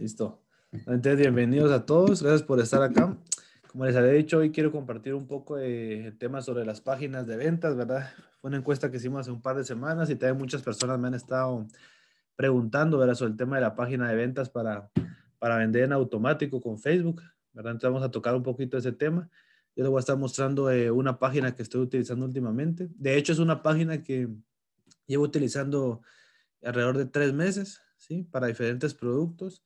Listo. Entonces, bienvenidos a todos. Gracias por estar acá. Como les había dicho, hoy quiero compartir un poco de el tema sobre las páginas de ventas, ¿verdad? Fue una encuesta que hicimos hace un par de semanas y también muchas personas me han estado preguntando, ¿verdad? Sobre el tema de la página de ventas para, vender en automático con Facebook, ¿verdad? Entonces vamos a tocar un poquito ese tema. Yo les voy a estar mostrando eh, una página que estoy utilizando últimamente. De hecho, es una página que llevo utilizando alrededor de tres meses, ¿sí? Para diferentes productos.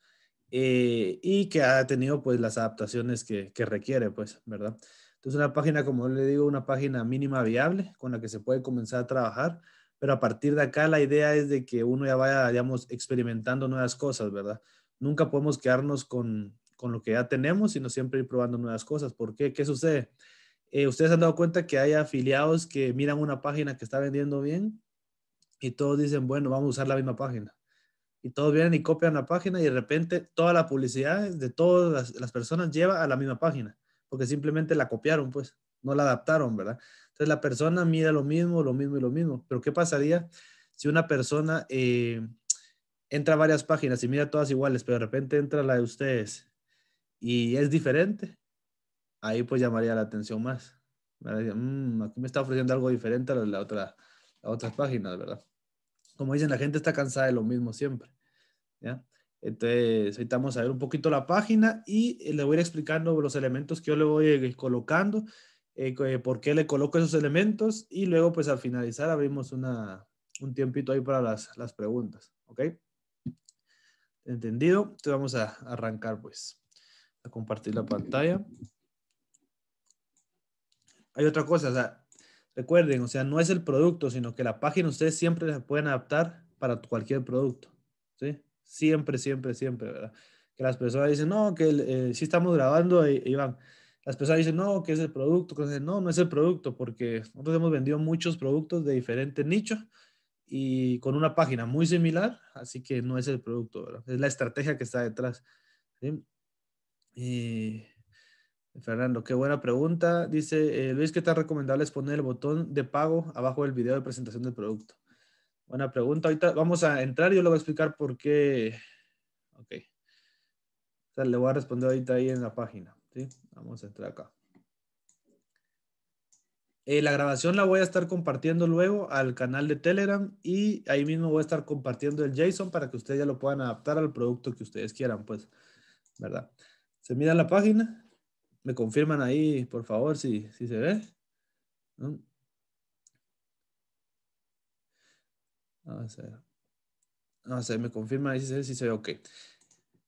Eh, y que ha tenido pues las adaptaciones que, requiere, pues, ¿verdad? Entonces una página, como le digo, una página mínima viable con la que se puede comenzar a trabajar, pero a partir de acá la idea es de que uno ya vaya, digamos, experimentando nuevas cosas, ¿verdad? Nunca podemos quedarnos con, con lo que ya tenemos, sino siempre ir probando nuevas cosas. ¿Por qué? ¿Qué sucede? Eh, Ustedes han dado cuenta que hay afiliados que miran una página que está vendiendo bien y todos dicen, bueno, vamos a usar la misma página y todos vienen y copian la página y de repente toda la publicidad de todas las, personas lleva a la misma página, porque simplemente la copiaron, pues, no la adaptaron, ¿verdad? Entonces la persona mira lo mismo, lo mismo y lo mismo, pero ¿qué pasaría si una persona eh, entra a varias páginas y mira todas iguales, pero de repente entra la de ustedes y es diferente? Ahí pues llamaría la atención más. Mm, aquí me está ofreciendo algo diferente a la otra, a otras páginas, ¿verdad? como dicen, la gente está cansada de lo mismo siempre. ¿ya? Entonces, ahorita vamos a ver un poquito la página y eh, le voy a ir explicando los elementos que yo le voy eh, colocando, eh, por qué le coloco esos elementos y luego, pues al finalizar, abrimos un tiempito ahí para las, las preguntas. ¿Ok? ¿Entendido? Entonces vamos a arrancar, pues, a compartir la pantalla. Hay otra cosa, o sea, Recuerden, o sea, no es el producto, sino que la página ustedes siempre la pueden adaptar para cualquier producto. ¿sí? Siempre, siempre, siempre, ¿verdad? Que las personas dicen, no, que eh, si estamos grabando, y, e, e, van. Las personas dicen, no, que es el producto. no, no es el producto, porque nosotros hemos vendido muchos productos de diferentes nichos y con una página muy similar, así que no es el producto, Es la estrategia que está detrás. ¿sí? Y Fernando, qué buena pregunta. Dice, eh, Luis, ¿qué tan recomendable es poner el botón de pago abajo del video de presentación del producto? Buena pregunta. Ahorita vamos a entrar y yo le voy a explicar por qué. Ok. le voy a responder ahorita ahí en la página. ¿sí? Vamos a entrar acá. Eh, la grabación la voy a estar compartiendo luego al canal de Telegram y ahí mismo voy a estar compartiendo el JSON para que ustedes ya lo puedan adaptar al producto que ustedes quieran, pues, ¿verdad? Se mira la página me confirman ahí, por favor, si, se ve. ¿No? Ah, sé, ah, me confirma ahí si se ve, si se ve, ok.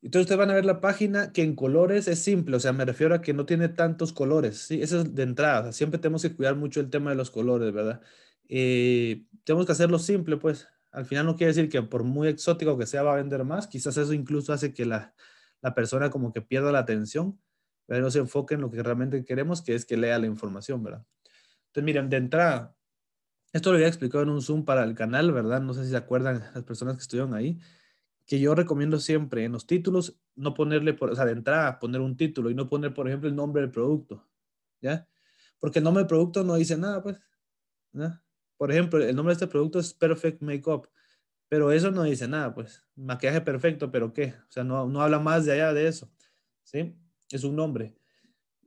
Entonces ustedes van a ver la página que en colores es simple, o sea, me refiero a que no tiene tantos colores, ¿sí? Eso es de entrada, siempre tenemos que cuidar mucho el tema de los colores, ¿verdad? Eh, tenemos que hacerlo simple, pues. Al final no quiere decir que por muy exótico que sea va a vender más, quizás eso incluso hace que la, la persona como que pierda la atención, no se enfoque en lo que realmente queremos, que es que lea la información, ¿verdad? Entonces, miren, de entrada, esto lo había explicado en un Zoom para el canal, ¿verdad? No sé si se acuerdan las personas que estuvieron ahí, que yo recomiendo siempre en los títulos no ponerle, por, o sea, de entrada poner un título y no poner, por ejemplo, el nombre del producto, ¿ya? Porque el nombre del producto no dice nada, pues, ¿ya? Por ejemplo, el nombre de este producto es Perfect Makeup, pero eso no dice nada, pues, maquillaje perfecto, pero ¿qué? O sea, no, no habla más de allá de eso, ¿sí? es un nombre.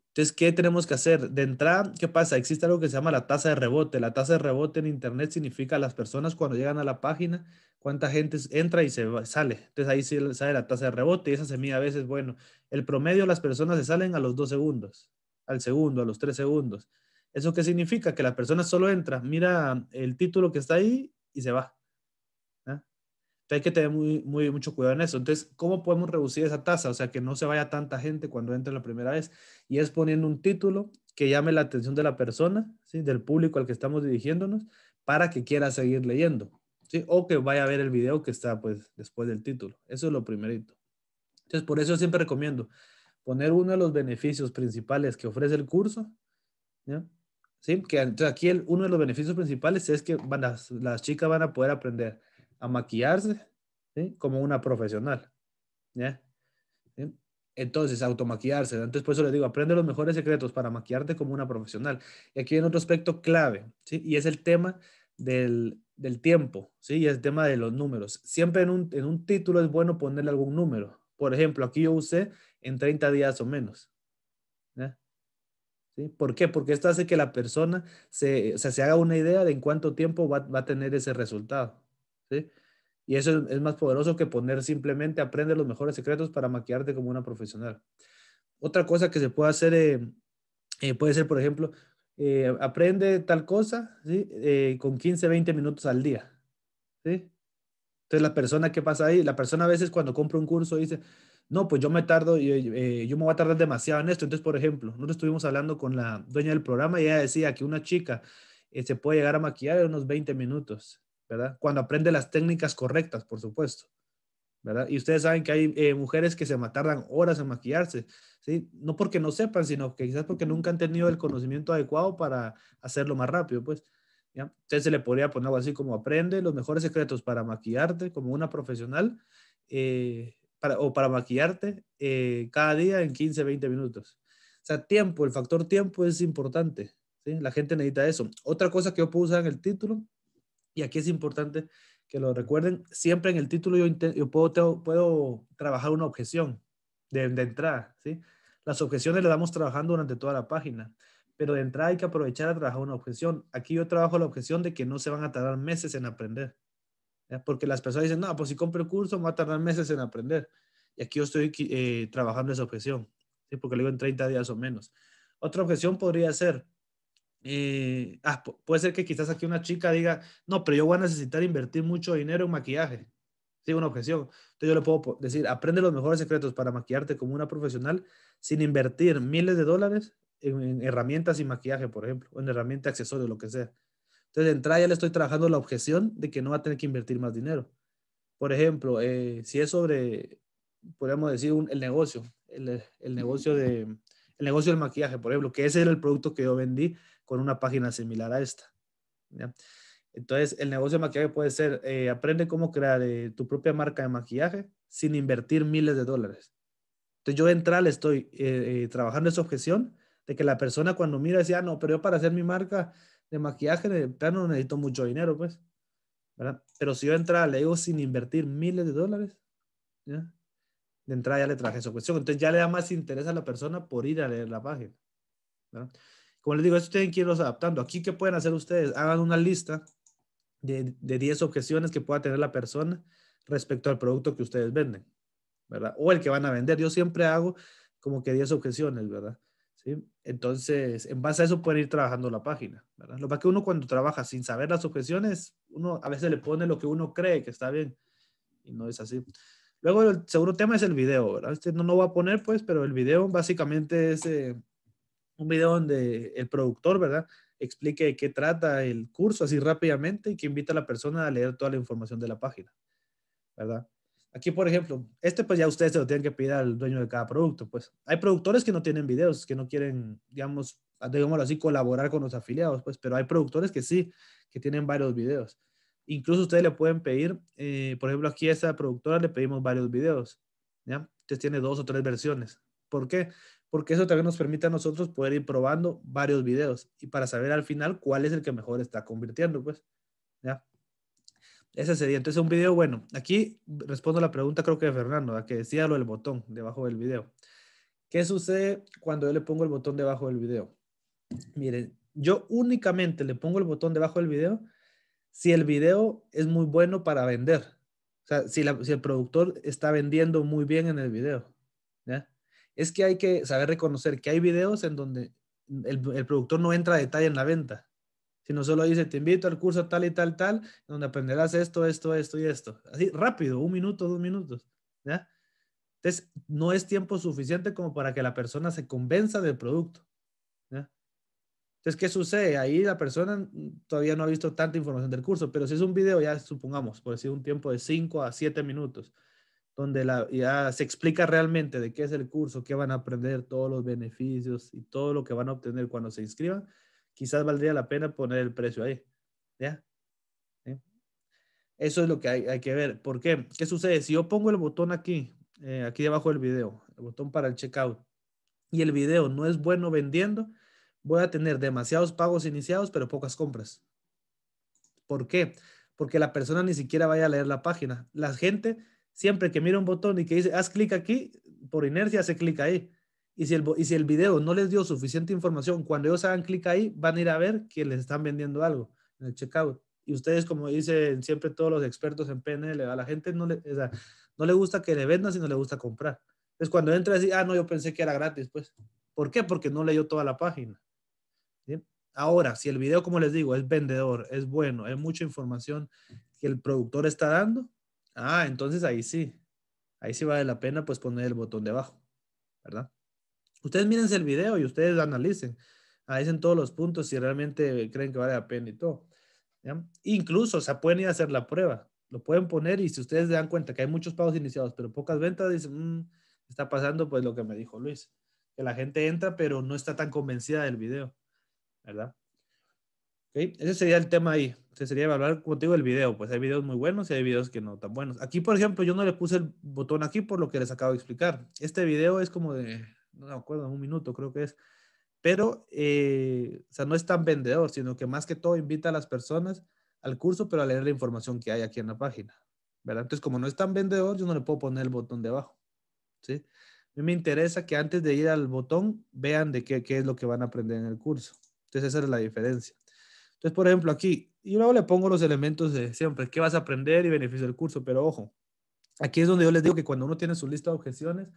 Entonces, ¿qué tenemos que hacer? De entrada, ¿qué pasa? Existe algo que se llama la tasa de rebote. La tasa de rebote en Internet significa las personas cuando llegan a la página, cuánta gente entra y se sale. Entonces ahí sale la tasa de rebote y esa semilla a veces, bueno, el promedio de las personas se salen a los dos segundos, al segundo, a los tres segundos. ¿Eso qué significa? Que la persona solo entra, mira el título que está ahí y se va. Entonces hay que tener muy, mucho cuidado en eso. Entonces, ¿cómo podemos reducir esa tasa? O sea, que no se vaya tanta gente cuando entre la primera vez. Y es poniendo un título que llame la atención de la persona, ¿sí? del público al que estamos dirigiéndonos, para que quiera seguir leyendo. ¿sí? O que vaya a ver el video que está pues, después del título. Eso es lo primerito. Entonces, por eso siempre recomiendo poner uno de los beneficios principales que ofrece el curso. ¿ya? ¿Sí? Que, aquí uno de los beneficios principales es que van las chicas van a poder aprender a maquillarse como una profesional. Entonces, automaquillarse. Entonces, por eso le digo, aprende los mejores secretos para maquillarte como una profesional. Y aquí hay otro aspecto clave, y es el tema del, tiempo, ¿sí? y es el tema de los números. Siempre en un, título es bueno ponerle algún número. Por ejemplo, aquí yo usé en 30 días o menos. ¿Por qué? Porque esto hace que la persona se, haga una idea de en cuánto tiempo va a tener ese resultado. Y eso es más poderoso que poner simplemente aprende los mejores secretos para maquillarte como una profesional. Otra cosa que se puede hacer eh, eh, puede ser, por ejemplo, eh, aprende tal cosa con 15, 20 minutos al día. Entonces la persona que pasa ahí, la persona a veces cuando compra un curso dice, no, pues yo me tardo, yo, me voy a tardar demasiado en esto. Entonces, por ejemplo, nosotros estuvimos hablando con la dueña del programa y ella decía que una chica se puede llegar a maquillar en unos 20 minutos. ¿verdad? Cuando aprende las técnicas correctas, por supuesto, ¿verdad? Y ustedes saben que hay eh, mujeres que se tardan horas en maquillarse, ¿sí? No porque no sepan, sino que quizás porque nunca han tenido el conocimiento adecuado para hacerlo más rápido, pues. ¿ya? se le podría poner algo así como aprende los mejores secretos para maquillarte como una profesional eh, o para maquillarte eh, cada día en 15, 20 minutos. O sea, tiempo, el factor tiempo es importante. ¿sí? La gente necesita eso. Otra cosa que yo puedo usar en el título y aquí es importante que lo recuerden, siempre en el título yo, puedo, puedo trabajar una objeción de, entrada, ¿sí? Las objeciones las damos trabajando durante toda la página, pero de entrada hay que aprovechar a trabajar una objeción. Aquí yo trabajo la objeción de que no se van a tardar meses en aprender, porque las personas dicen, no, pues si compro el curso me va a tardar meses en aprender. Y aquí yo estoy eh, trabajando esa objeción, ¿sí? porque le digo en 30 días o menos. Otra objeción podría ser, Ah, puede ser que quizás aquí una chica diga, no, pero yo voy a necesitar invertir mucho dinero en maquillaje. Sí, una objeción. Entonces yo le puedo decir, aprende los mejores secretos para maquillarte como una profesional sin invertir miles de dólares en, herramientas y maquillaje, por ejemplo, en herramientas, accesorios, lo que sea. Entonces de entrada ya le estoy trabajando la objeción de que no va a tener que invertir más dinero. Por ejemplo, eh, si es sobre, podríamos decir, el negocio, el, negocio de, el negocio del maquillaje, por ejemplo, que ese era el producto que yo vendí con una página similar a esta. ¿ya? Entonces, el negocio de maquillaje puede ser, eh, aprende cómo crear eh, tu propia marca de maquillaje sin invertir miles de dólares. Entonces, yo le estoy eh, trabajando esa objeción de que la persona cuando mira Decía. Ah, no, pero yo para hacer mi marca de maquillaje de plano necesito mucho dinero, pues. Pero si yo entrada le digo, sin invertir miles de dólares, ¿ya? de entrada ya le traje esa cuestión. Entonces ya le da más interés a la persona por ir a leer la página. ¿verdad? Como les digo, esto tienen que irlos adaptando. Aquí, ¿qué pueden hacer ustedes? Hagan una lista de, de 10 objeciones que pueda tener la persona respecto al producto que ustedes venden, ¿verdad? O el que van a vender. Yo siempre hago como que 10 objeciones, ¿verdad? ¿Sí? Entonces, en base a eso pueden ir trabajando la página, ¿verdad? Lo que uno cuando trabaja sin saber las objeciones, uno a veces le pone lo que uno cree que está bien y no es así. Luego, el segundo tema es el video, ¿verdad? Este no lo va a poner, pues, pero el video básicamente es eh, un video donde el productor, ¿verdad? Explique qué trata el curso así rápidamente y que invita a la persona a leer toda la información de la página, ¿verdad? Aquí, por ejemplo, este pues ya ustedes se lo tienen que pedir al dueño de cada producto, pues. Hay productores que no tienen videos, que no quieren, digamos, digámoslo así, colaborar con los afiliados, pues, pero hay productores que sí, que tienen varios videos. Incluso ustedes le pueden pedir, eh, por ejemplo, aquí a esta productora le pedimos varios videos, ¿ya? Entonces tiene dos o tres versiones. ¿Por qué? porque eso también nos permite a nosotros poder ir probando varios videos y para saber al final cuál es el que mejor está convirtiendo, pues, ¿ya? Ese sería, entonces, un video bueno. Aquí respondo la pregunta, creo que de Fernando, A que decía lo del botón debajo del video. ¿Qué sucede cuando yo le pongo el botón debajo del video? Miren, yo únicamente le pongo el botón debajo del video si el video es muy bueno para vender. O sea, si, si el productor está vendiendo muy bien en el video es que hay que saber reconocer que hay videos en donde el, productor no entra a detalle en la venta, sino solo dice, te invito al curso tal y tal, tal, donde aprenderás esto, esto, esto y esto. Así, rápido, un minuto, dos minutos. Entonces, no es tiempo suficiente como para que la persona se convenza del producto. Entonces, ¿qué sucede? Ahí la persona todavía no ha visto tanta información del curso, pero si es un video, ya supongamos, por decir un tiempo de cinco a siete minutos, donde la, ya se explica realmente de qué es el curso, qué van a aprender, todos los beneficios y todo lo que van a obtener cuando se inscriban, quizás valdría la pena poner el precio ahí. ¿Ya? Eso es lo que hay, que ver. ¿Por qué? ¿Qué sucede? Si yo pongo el botón aquí, eh, aquí debajo del video, el botón para el checkout, y el video no es bueno vendiendo, voy a tener demasiados pagos iniciados, pero pocas compras. ¿Por qué? Porque la persona ni siquiera vaya a leer la página. La gente siempre que mira un botón y que dice, haz clic aquí, por inercia hace clic ahí. Y si, el, y si el video no les dio suficiente información, cuando ellos hagan clic ahí, van a ir a ver que les están vendiendo algo en el checkout. Y ustedes, como dicen siempre todos los expertos en PNL, a la gente no le, no le gusta que le vendan, sino le gusta comprar. Entonces, cuando entra, dice, ah, no, yo pensé que era gratis, pues. ¿Por qué? Porque no leyó toda la página. Ahora, si el video, como les digo, es vendedor, es bueno, hay mucha información que el productor está dando, Ah, entonces ahí sí. Ahí sí vale la pena pues poner el botón debajo, ¿verdad? Ustedes mírense el video y ustedes analicen. ahí Analicen todos los puntos si realmente creen que vale la pena y todo. ¿ya? Incluso, o sea, pueden ir a hacer la prueba. Lo pueden poner y si ustedes se dan cuenta que hay muchos pagos iniciados, pero pocas ventas, dicen, mm, está pasando pues lo que me dijo Luis. Que la gente entra, pero no está tan convencida del video, ¿verdad? Ese sería el tema ahí. Ese sería evaluar, como te digo, el video. Pues hay videos muy buenos y hay videos que no tan buenos. Aquí, por ejemplo, yo no le puse el botón aquí por lo que les acabo de explicar. Este video es como de, no me acuerdo, un minuto creo que es. Pero, eh, o sea, no es tan vendedor, sino que más que todo invita a las personas al curso, pero a leer la información que hay aquí en la página. ¿Verdad? Entonces, como no es tan vendedor, yo no le puedo poner el botón debajo. ¿Sí? A mí me interesa que antes de ir al botón vean de qué, qué es lo que van a aprender en el curso. Entonces, esa es la diferencia. Entonces, por ejemplo, aquí, yo luego le pongo los elementos de siempre, qué vas a aprender y beneficio del curso, pero ojo, aquí es donde yo les digo que cuando uno tiene su lista de objeciones,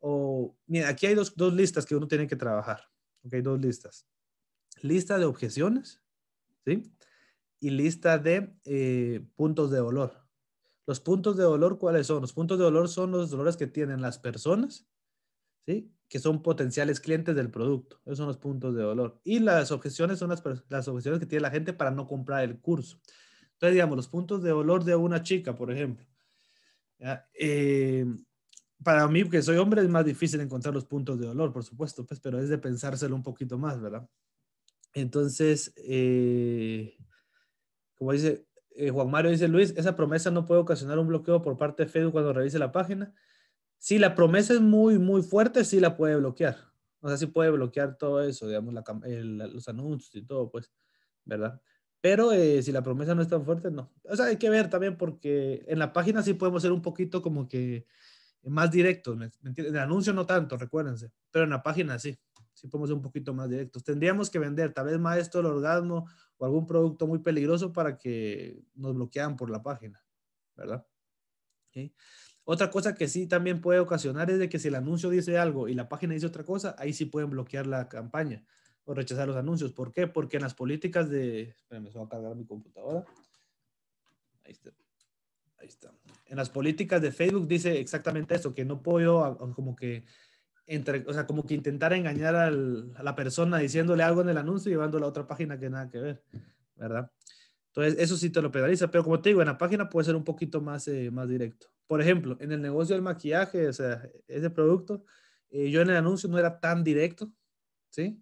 o, mira, aquí hay dos, listas que uno tiene que trabajar, ok, dos listas. Lista de objeciones, ¿sí? Y lista de eh, puntos de dolor. Los puntos de dolor, ¿cuáles son? Los puntos de dolor son los dolores que tienen las personas, ¿sí? que son potenciales clientes del producto. Esos son los puntos de dolor. Y las objeciones son las, las objeciones que tiene la gente para no comprar el curso. Entonces, digamos, los puntos de dolor de una chica, por ejemplo. Eh, para mí, que soy hombre, es más difícil encontrar los puntos de dolor, por supuesto, pues, pero es de pensárselo un poquito más, ¿verdad? Entonces, eh, como dice eh, Juan Mario, dice Luis, esa promesa no puede ocasionar un bloqueo por parte de Facebook cuando revise la página si la promesa es muy, muy fuerte, sí la puede bloquear. O sea, sí puede bloquear todo eso, digamos, los anuncios y todo, pues, ¿verdad? Pero eh, si la promesa no es tan fuerte, no. O sea, hay que ver también porque en la página sí podemos ser un poquito como que más directos, ¿me, En el anuncio no tanto, recuérdense, pero en la página sí, sí podemos ser un poquito más directos. Tendríamos que vender tal vez más esto el orgasmo o algún producto muy peligroso para que nos bloquean por la página, ¿verdad? ¿Okay? Otra cosa que sí también puede ocasionar es de que si el anuncio dice algo y la página dice otra cosa, ahí sí pueden bloquear la campaña o rechazar los anuncios. ¿Por qué? Porque en las políticas de... espérenme, se va a cargar mi computadora. Ahí está. Ahí está. En las políticas de Facebook dice exactamente eso, que no puedo ah, ah, como que entre, o sea, como que intentar engañar a la persona diciéndole algo en el anuncio y llevando a otra página que nada que ver, ¿verdad? Entonces, eso sí te lo penaliza, pero como te digo, en la página puede ser un poquito más, eh, más directo. Por ejemplo, en el negocio del maquillaje, o sea, ese producto, eh, yo en el anuncio no era tan directo, ¿sí?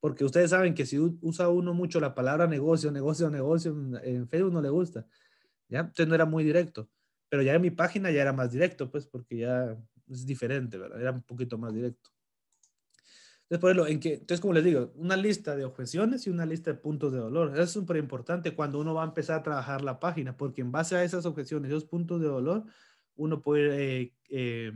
Porque ustedes saben que si usa uno mucho la palabra negocio, negocio, negocio, en Facebook no le gusta, ¿ya? Entonces no era muy directo, pero ya en mi página ya era más directo, pues porque ya es diferente, ¿verdad? Era un poquito más directo. Entonces, en que, entonces, como les digo, una lista de objeciones y una lista de puntos de dolor. Eso es súper importante cuando uno va a empezar a trabajar la página, porque en base a esas objeciones, y esos puntos de dolor, uno puede eh, eh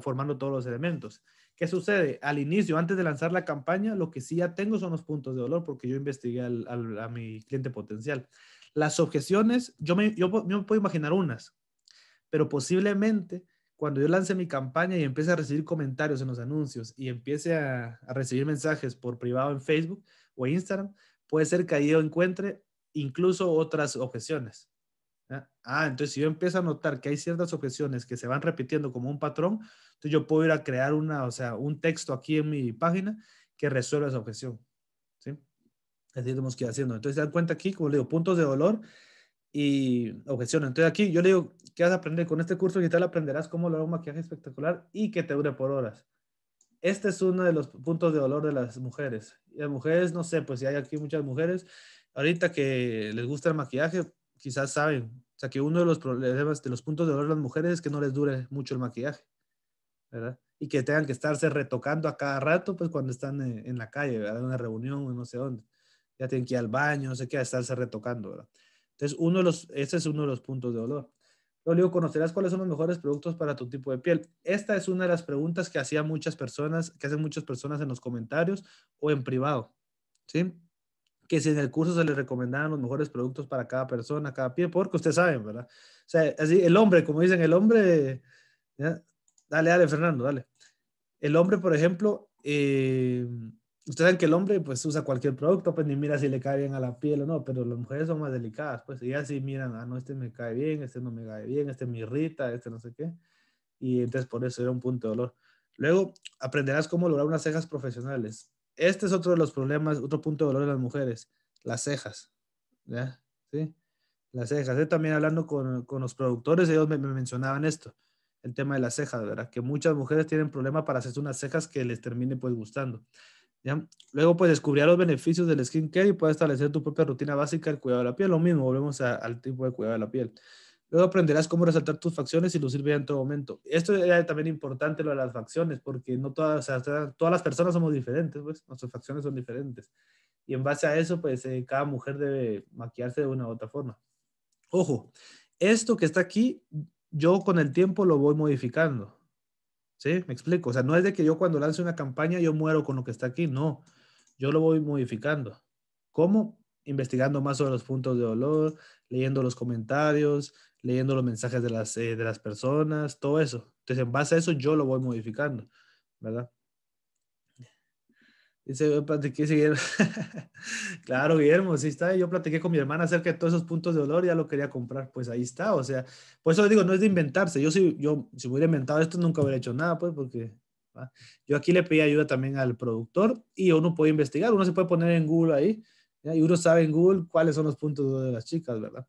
formando todos los elementos. ¿Qué sucede? Al inicio, antes de lanzar la campaña, lo que sí ya tengo son los puntos de dolor, porque yo investigué a mi cliente potencial. Las objeciones, yo me, yo me puedo imaginar unas, pero posiblemente cuando yo lance mi campaña y empiece a recibir comentarios en los anuncios y empiece a, recibir mensajes por privado en Facebook o Instagram, puede ser que ahí yo encuentre incluso otras objeciones. Ah, entonces si yo empiezo a notar que hay ciertas objeciones que se van repitiendo como un patrón, entonces yo puedo ir a crear una, o sea, un texto aquí en mi página que resuelva esa objeción. ¿sí? Así tenemos que ir haciendo. Entonces se dan cuenta aquí, como les digo, puntos de dolor y objeción. Entonces aquí yo le digo, ¿qué vas a aprender? Con este curso tal aprenderás cómo lograr un maquillaje espectacular y que te dure por horas. Este es uno de los puntos de dolor de las mujeres. Y las mujeres, no sé, pues si hay aquí muchas mujeres, ahorita que les gusta el maquillaje, quizás saben. O sea, que uno de los problemas, de los puntos de dolor de las mujeres es que no les dure mucho el maquillaje, ¿verdad? Y que tengan que estarse retocando a cada rato, pues cuando están en, la calle, ¿verdad? En una reunión, no sé dónde. Ya tienen que ir al baño, no sé qué, a estarse retocando, ¿verdad? Entonces, uno de los, ese es uno de los puntos de dolor. Luego digo, ¿conocerás cuáles son los mejores productos para tu tipo de piel? Esta es una de las preguntas que hacían muchas personas, que hacen muchas personas en los comentarios o en privado, ¿sí? Que si en el curso se les recomendaban los mejores productos para cada persona, cada piel, porque ustedes saben, ¿verdad? O sea, así, el hombre, como dicen, el hombre, dale, dale, Fernando, dale. El hombre, por ejemplo, eh, ustedes saben que el hombre pues usa cualquier producto, pues ni mira si le cae bien a la piel o no, pero las mujeres son más delicadas, pues y así miran, ah, no, este me cae bien, este no me cae bien, este me irrita, este no sé qué. Y entonces por eso era un punto de dolor. Luego aprenderás cómo lograr unas cejas profesionales. Este es otro de los problemas, otro punto de dolor de las mujeres, las cejas. ¿Ya? ¿Sí? Las cejas. Yo también hablando con, con los productores, ellos me, mencionaban esto, el tema de las cejas, ¿verdad? Que muchas mujeres tienen problemas para hacerse unas cejas que les termine pues gustando. Luego, pues descubrir los beneficios del skincare y puedes establecer tu propia rutina básica del cuidado de la piel. Lo mismo, volvemos al tipo de cuidado de la piel. Luego aprenderás cómo resaltar tus facciones y lucir bien en todo momento. Esto era también importante lo de las facciones, porque no todas, las personas somos diferentes, pues nuestras facciones son diferentes. Y en base a eso, pues eh, cada mujer debe maquillarse de una u otra forma. Ojo, esto que está aquí, yo con el tiempo lo voy modificando. ¿Sí? Me explico. O sea, no es de que yo cuando lance una campaña yo muero con lo que está aquí, no. Yo lo voy modificando. ¿Cómo? Investigando más sobre los puntos de dolor, leyendo los comentarios, leyendo los mensajes de las, eh, de las personas, todo eso. Entonces, en base a eso yo lo voy modificando, ¿verdad? Dice, eh, platiqué, claro, Guillermo, sí está. Yo platiqué con mi hermana acerca de todos esos puntos de dolor, ya lo quería comprar, pues ahí está. O sea, por eso digo, no es de inventarse. Yo si, yo, si hubiera inventado esto, nunca hubiera hecho nada, pues, porque yo aquí le pedí ayuda también al productor y uno puede investigar, uno se puede poner en Google ahí, y uno sabe en Google cuáles son los puntos de dolor de las chicas, ¿verdad?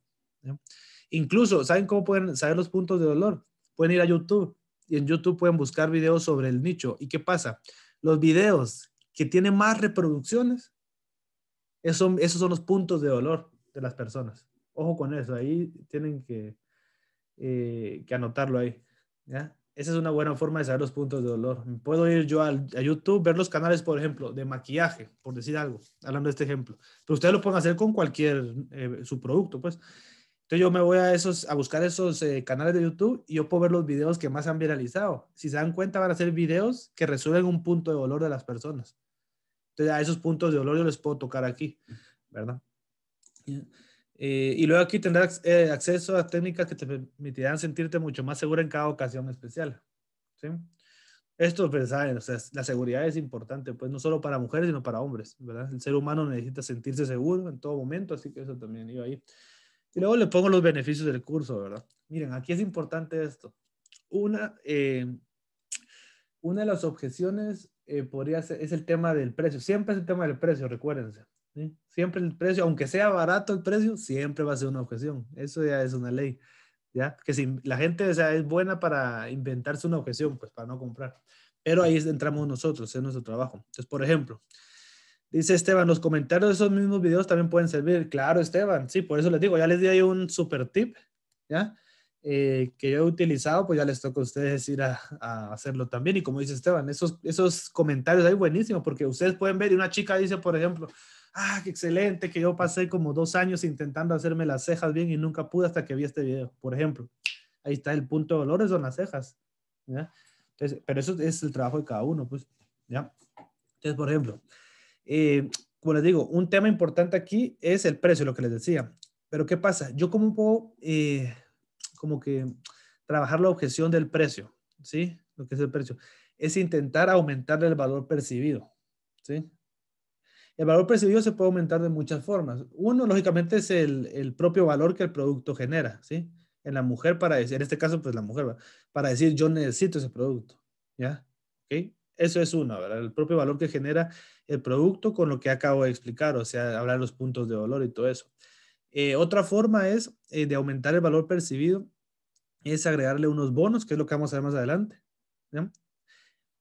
Incluso, ¿saben cómo pueden saber los puntos de dolor? Pueden ir a YouTube y en YouTube pueden buscar videos sobre el nicho. ¿Y qué pasa? Los videos que tiene más reproducciones, esos son los puntos de dolor de las personas. Ojo con eso, ahí tienen que, eh, que anotarlo ahí. Esa es una buena forma de saber los puntos de dolor. Puedo ir yo a, YouTube, ver los canales, por ejemplo, de maquillaje, por decir algo, hablando de este ejemplo. Pero ustedes lo pueden hacer con cualquier, eh, su producto, pues. Entonces yo me voy a, esos, a buscar esos eh, canales de YouTube y yo puedo ver los videos que más han viralizado. Si se dan cuenta, van a ser videos que resuelven un punto de dolor de las personas. Entonces, a esos puntos de dolor yo les puedo tocar aquí, ¿verdad? Eh, y luego aquí tendrás eh, acceso a técnicas que te permitirán sentirte mucho más segura en cada ocasión especial. ¿sí? Esto, pues, ¿saben? O sea, la seguridad es importante, pues no solo para mujeres, sino para hombres, ¿verdad? El ser humano necesita sentirse seguro en todo momento, así que eso también iba ahí. Y luego le pongo los beneficios del curso, ¿verdad? Miren, aquí es importante esto. Una, eh, una de las objeciones eh, podría ser, es el tema del precio. Siempre es el tema del precio, recuérdense. Siempre el precio, aunque sea barato el precio, siempre va a ser una objeción. Eso ya es una ley. ¿ya? Que si la gente es buena para inventarse una objeción, pues para no comprar. Pero ahí entramos nosotros, es nuestro trabajo. Entonces, por ejemplo, Dice Esteban, los comentarios de esos mismos videos también pueden servir. Claro, Esteban, sí, por eso les digo, ya les di ahí un super tip, ¿ya? Eh, que yo he utilizado, pues ya les toca a ustedes ir a, hacerlo también. Y como dice Esteban, esos, esos comentarios ahí buenísimos, porque ustedes pueden ver, y una chica dice, por ejemplo, ah, qué excelente, que yo pasé como dos años intentando hacerme las cejas bien y nunca pude hasta que vi este video, por ejemplo. Ahí está el punto de dolores son las cejas. pero eso es el trabajo de cada uno, pues, ¿ya? Entonces, por ejemplo, eh, como les digo, un tema importante aquí es el precio, lo que les decía. Pero ¿qué pasa? Yo como puedo... Eh, como que trabajar la objeción del precio, ¿sí? Lo que es el precio. Es intentar aumentar el valor percibido, ¿sí? El valor percibido se puede aumentar de muchas formas. Uno, lógicamente, es el, propio valor que el producto genera, ¿sí? En la mujer para decir, en este caso, pues la mujer, para decir, yo necesito ese producto, ¿ya? ¿Ok? Eso es uno, ¿verdad? El propio valor que genera el producto con lo que acabo de explicar, o sea, hablar los puntos de dolor y todo eso. Eh, otra forma es eh, de aumentar el valor percibido es agregarle unos bonos, que es lo que vamos a ver más adelante.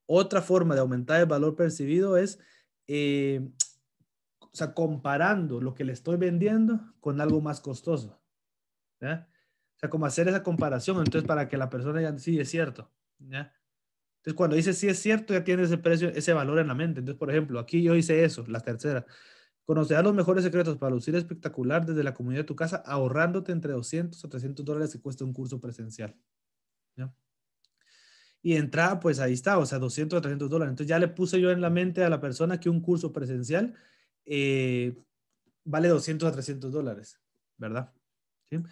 Otra forma de aumentar el valor percibido es, eh, o sea, comparando lo que le estoy vendiendo con algo más costoso. O sea, como hacer esa comparación, entonces para que la persona diga, sí, es cierto. Entonces, cuando dice sí es cierto, ya tiene ese precio, ese valor en la mente. Entonces, por ejemplo, aquí yo hice eso, la tercera. Conocerás los mejores secretos para lucir espectacular desde la comunidad de tu casa, ahorrándote entre 200 a 300 dólares que cuesta un curso presencial. Y entrada, pues ahí está, o sea, 200 a 300 dólares. Entonces ya le puse yo en la mente a la persona que un curso presencial eh, vale 200 a 300 dólares, ¿verdad? Entonces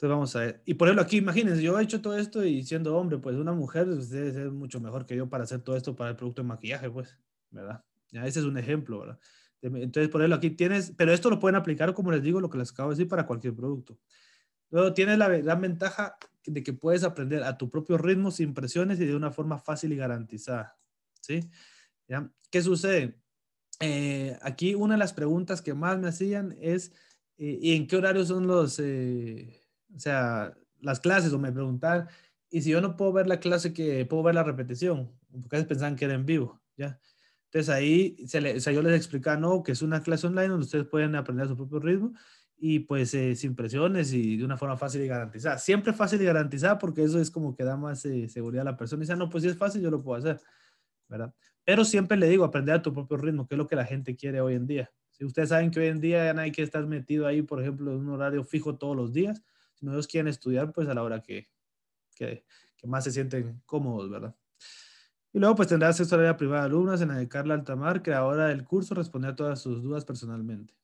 vamos a ver. Y por ejemplo, aquí imagínense, yo he hecho todo esto y siendo hombre, pues una mujer pues, debe ser mucho mejor que yo para hacer todo esto para el producto de maquillaje, pues, ¿verdad? Ya, ese es un ejemplo, ¿verdad? Entonces, por ponerlo aquí tienes, pero esto lo pueden aplicar, como les digo, lo que les acabo de decir, para cualquier producto. Luego tienes la ventaja de que puedes aprender a tu propio ritmo, sin presiones y de una forma fácil y garantizada. ¿Sí? ¿Ya? ¿Qué sucede? Eh, aquí una de las preguntas que más me hacían es, eh, ¿y en qué horario son los, eh, o sea, las clases? O me preguntar ¿y si yo no puedo ver la clase, que puedo ver la repetición? Porque pensaban que era en vivo, ¿ya? Entonces ahí se yo les explicaba, no, que es una clase online donde ustedes pueden aprender a su propio ritmo y pues eh, sin presiones y de una forma fácil y garantizada. Siempre fácil y garantizada porque eso es como que da más eh, seguridad a la persona. Y dice, ah, no, pues si es fácil, yo lo puedo hacer, ¿verdad? Pero siempre le digo, aprender a tu propio ritmo, que es lo que la gente quiere hoy en día. Si ustedes saben que hoy en día ya hay que estar metido ahí, por ejemplo, en un horario fijo todos los días, Si no, ellos quieren estudiar pues a la hora que, que, que más se sienten cómodos, ¿verdad? Y luego pues tendrá acceso a la privada de alumnos en la de Carla Altamar, creadora del curso, responde a todas sus dudas personalmente.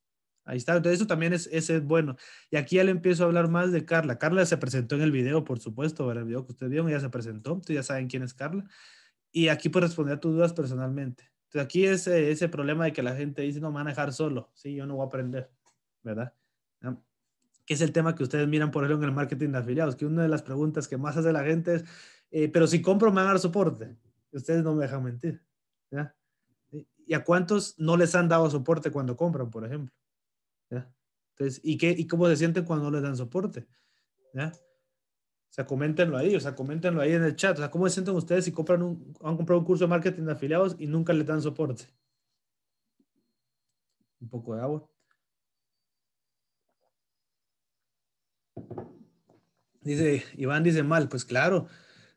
Ahí está, entonces eso también es, es bueno. Y aquí ya le empiezo a hablar más de Carla. Carla se presentó en el video, por supuesto, en el video que ustedes vieron, ya se presentó, Ustedes ya saben quién es Carla. Y aquí pues responder a tus dudas personalmente. Entonces aquí es ese problema de que la gente dice, no, me van a dejar solo, sí, yo no voy a aprender, ¿verdad? Que es el tema que ustedes miran por ejemplo en el marketing de afiliados, que una de las preguntas que más hace la gente es, eh, pero si compro me van a dar soporte ustedes no me dejan mentir. ¿ya? ¿Y a cuántos no les han dado soporte cuando compran, por ejemplo? Entonces, ¿y, qué, ¿y cómo se sienten cuando no les dan soporte? ¿ya? O sea, coméntenlo ahí, o sea, coméntenlo ahí en el chat. O sea, ¿cómo se sienten ustedes si compran un, han comprado un curso de marketing de afiliados y nunca les dan soporte? Un poco de agua. Dice, Iván dice mal, pues claro,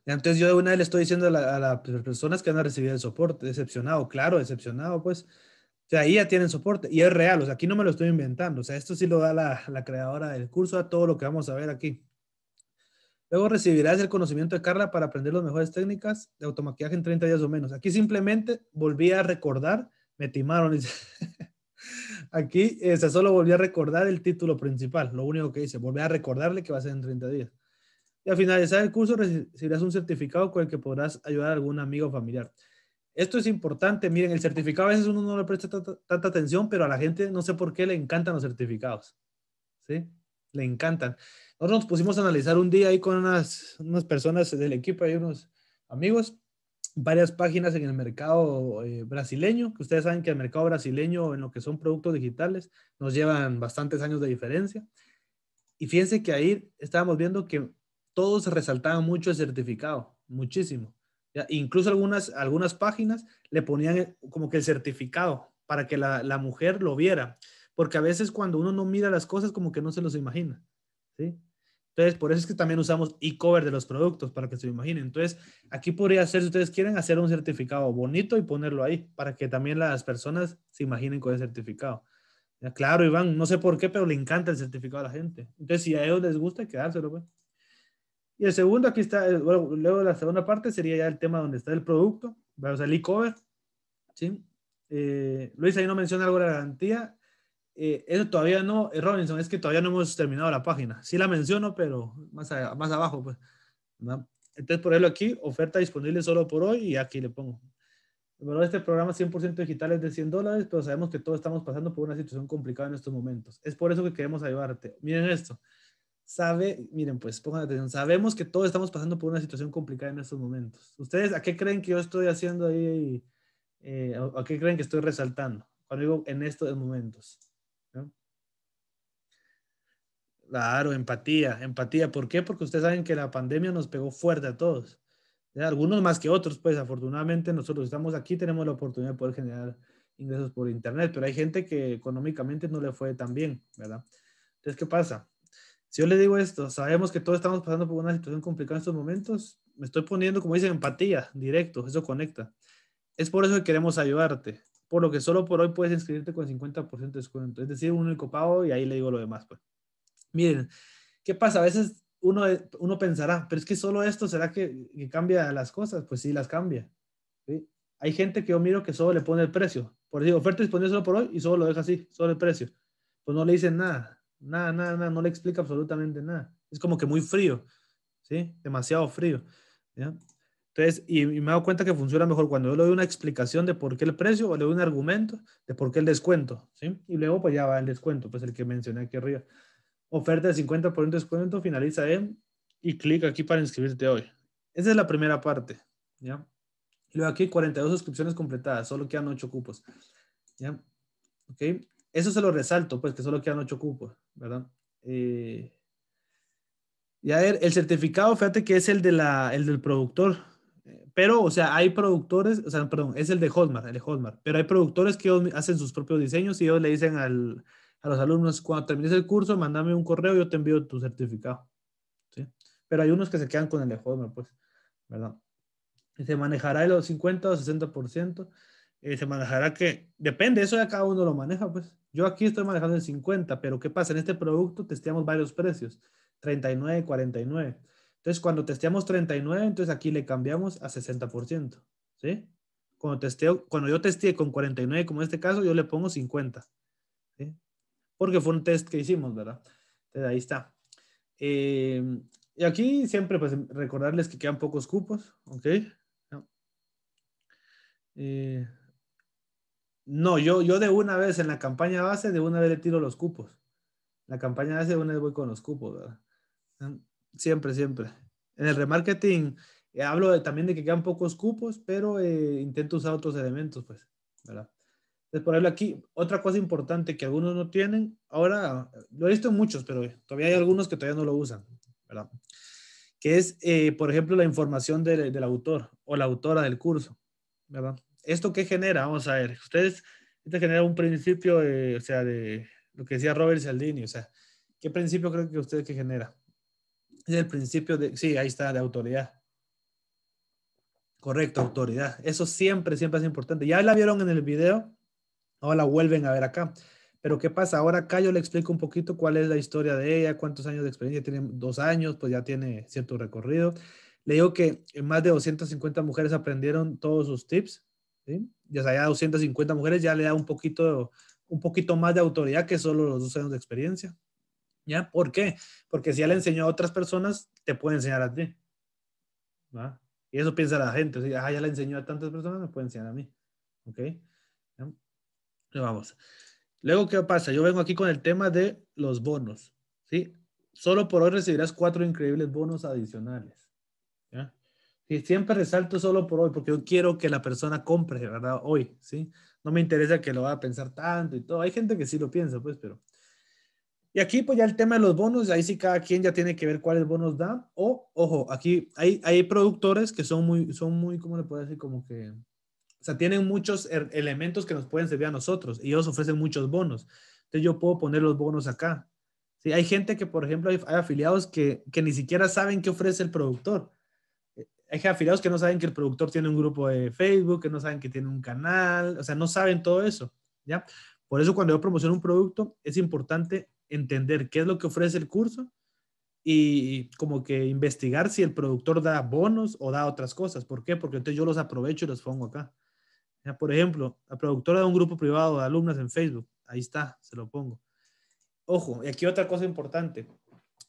entonces yo de una vez le estoy diciendo a, las personas que han recibido el soporte, decepcionado, claro, decepcionado, pues, o sea, ahí ya tienen soporte y es real, o sea, aquí no me lo estoy inventando, o sea, esto sí lo da la, creadora del curso a todo lo que vamos a ver aquí. Luego recibirás el conocimiento de Carla para aprender las mejores técnicas de automaquillaje en 30 días o menos. Aquí simplemente volví a recordar, me timaron. Aquí eh, o solo volví a recordar el título principal, lo único que dice volví a recordarle que va a ser en 30 días. Y al finalizar el curso recibirás un certificado con el que podrás ayudar a algún amigo o familiar. Esto es importante. Miren, el certificado a veces uno no le presta tanta atención, pero a la gente no sé por qué le encantan los certificados. ¿Sí? Le encantan. Nosotros nos pusimos a analizar un día ahí con unas, personas del equipo y unos amigos, varias páginas en el mercado eh, brasileño, que ustedes saben que el mercado brasileño en lo que son productos digitales nos llevan bastantes años de diferencia. Y fíjense que ahí estábamos viendo que todos resaltaban mucho el certificado, muchísimo. Incluso algunas, algunas páginas le ponían eh, como que el certificado para que la, mujer lo viera, porque a veces cuando uno no mira las cosas como que no se los imagina. ¿sí? Entonces, por eso es que también usamos e-cover de los productos para que se lo imaginen. Entonces, aquí podría ser, si ustedes quieren, hacer un certificado bonito y ponerlo ahí para que también las personas se imaginen con el certificado. Claro, Iván, no sé por qué, pero le encanta el certificado a la gente. Entonces, si a ellos les gusta, quedárselo, pues. Y el segundo, aquí está, eh, bueno, luego la segunda parte sería ya el tema donde está el producto, ¿verdad? o sea, el e-cover. ¿sí? Eh, Luis ahí no menciona algo de la garantía. Eh, eso todavía no, Robinson, es que todavía no hemos terminado la página. Sí la menciono, pero más, más abajo, pues. Entonces, por ejemplo, aquí, oferta disponible solo por hoy y aquí le pongo. Bueno, este programa 100% digital es de 100 dólares, pero sabemos que todos estamos pasando por una situación complicada en estos momentos. Es por eso que queremos ayudarte. Miren esto sabe, miren, pues pongan atención, sabemos que todos estamos pasando por una situación complicada en estos momentos. ¿Ustedes a qué creen que yo estoy haciendo ahí? ¿A eh, qué creen que estoy resaltando? Cuando digo en estos momentos. ¿no? Claro, empatía, empatía. ¿Por qué? Porque ustedes saben que la pandemia nos pegó fuerte a todos. Algunos más que otros, pues afortunadamente nosotros estamos aquí, tenemos la oportunidad de poder generar ingresos por internet, pero hay gente que económicamente no le fue tan bien, ¿verdad? Entonces, ¿qué pasa? si yo le digo esto, sabemos que todos estamos pasando por una situación complicada en estos momentos, me estoy poniendo, como dicen, empatía, directo, eso conecta. Es por eso que queremos ayudarte, por lo que solo por hoy puedes inscribirte con 50% de descuento, es decir, un único pago y ahí le digo lo demás. Pues. Miren, ¿qué pasa? A veces uno, uno pensará, pero es que solo esto, ¿será que, cambia las cosas? Pues sí, las cambia. Hay gente que yo miro que solo le pone el precio, por decir, oferta disponible solo por hoy y solo lo deja así, solo el precio. Pues no le dicen nada Nada, nada, nada, no le explica absolutamente nada. Es como que muy frío, ¿sí? Demasiado frío, ¿ya? Entonces, y, me he dado cuenta que funciona mejor cuando yo le doy una explicación de por qué el precio o le doy un argumento de por qué el descuento, ¿sí? Y luego pues ya va el descuento, pues el que mencioné aquí arriba. Oferta de 50 por un descuento, finaliza en y clic aquí para inscribirte hoy. Esa es la primera parte, ¿ya? Y luego aquí 42 suscripciones completadas, solo quedan 8 cupos, ¿ya? ¿Ok? Eso se lo resalto, pues que solo quedan 8 cupos, ¿verdad? Eh, y a ver, el certificado, fíjate que es el, del productor, pero, o sea, hay productores, o sea, perdón, es el de Hotmart, el de Hotmart, pero hay productores que hacen sus propios diseños y ellos le dicen a los alumnos, cuando termines el curso, mándame un correo, y yo te envío tu certificado, ¿sí? Pero hay unos que se quedan con el de Hotmart, pues, ¿verdad? se manejará el 50 o 60%. Eh, se manejará que, depende, eso ya cada uno lo maneja, pues. Yo aquí estoy manejando en 50, pero ¿qué pasa? En este producto testeamos varios precios, 39, 49. Entonces, cuando testeamos 39, entonces aquí le cambiamos a 60%, ¿sí? Cuando, testeo, cuando yo testee con 49, como en este caso, yo le pongo 50, ¿sí? Porque fue un test que hicimos, ¿verdad? Entonces, ahí está. Eh, y aquí siempre, pues, recordarles que quedan pocos cupos, ¿ok? Eh, no, yo, yo de una vez en la campaña base, de una vez le tiro los cupos. La campaña base, de una vez voy con los cupos, ¿verdad? Siempre, siempre. En el remarketing eh, hablo también de que quedan pocos cupos, pero eh, intento usar otros elementos, pues, ¿verdad? Entonces, por ejemplo, aquí, otra cosa importante que algunos no tienen, ahora lo he visto en muchos, pero todavía hay algunos que todavía no lo usan, ¿verdad? Que es, eh, por ejemplo, la información del, del autor o la autora del curso, ¿verdad? ¿Esto qué genera? Vamos a ver, ustedes, esto genera un principio, o sea, de lo que decía Robert Saldini, o sea, ¿qué principio creo que ustedes que genera? Es el principio de, sí, ahí está, de autoridad. Correcto, autoridad. Eso siempre, siempre es importante. Ya la vieron en el video, ahora la vuelven a ver acá. Pero ¿qué pasa? Ahora acá yo le explico un poquito cuál es la historia de ella, cuántos años de experiencia tiene, dos años, pues ya tiene cierto recorrido. Le digo que más de 250 mujeres aprendieron todos sus tips ¿sí? Ya sea, 250 mujeres ya le da un poquito, un poquito más de autoridad que solo los dos años de experiencia. ¿Ya? ¿Por qué? Porque si ya le enseñó a otras personas, te puede enseñar a ti. ¿Va? Y eso piensa la gente. O ah, ya le enseñó a tantas personas, me puede enseñar a mí. ¿Ok? ¿Ya? Vamos. Luego, ¿qué pasa? Yo vengo aquí con el tema de los bonos. ¿Sí? Solo por hoy recibirás cuatro increíbles bonos adicionales. ¿Ya? Y siempre resalto solo por hoy, porque yo quiero que la persona compre, de ¿verdad? Hoy, ¿sí? No me interesa que lo vaya a pensar tanto y todo. Hay gente que sí lo piensa, pues, pero... Y aquí, pues ya el tema de los bonos, ahí sí cada quien ya tiene que ver cuáles bonos da. O, ojo, aquí hay, hay productores que son muy, son muy, ¿cómo le puedo decir? Como que, o sea, tienen muchos er, elementos que nos pueden servir a nosotros y ellos ofrecen muchos bonos. Entonces yo puedo poner los bonos acá. Sí, hay gente que, por ejemplo, hay, hay afiliados que, que, ni siquiera saben qué ofrece el productor hay afiliados que no saben que el productor tiene un grupo de Facebook, que no saben que tiene un canal, o sea, no saben todo eso, ¿ya? Por eso cuando yo promociono un producto, es importante entender qué es lo que ofrece el curso y como que investigar si el productor da bonos o da otras cosas. ¿Por qué? Porque entonces yo los aprovecho y los pongo acá. Por ejemplo, la productora de un grupo privado de alumnas en Facebook, ahí está, se lo pongo. Ojo, y aquí otra cosa importante.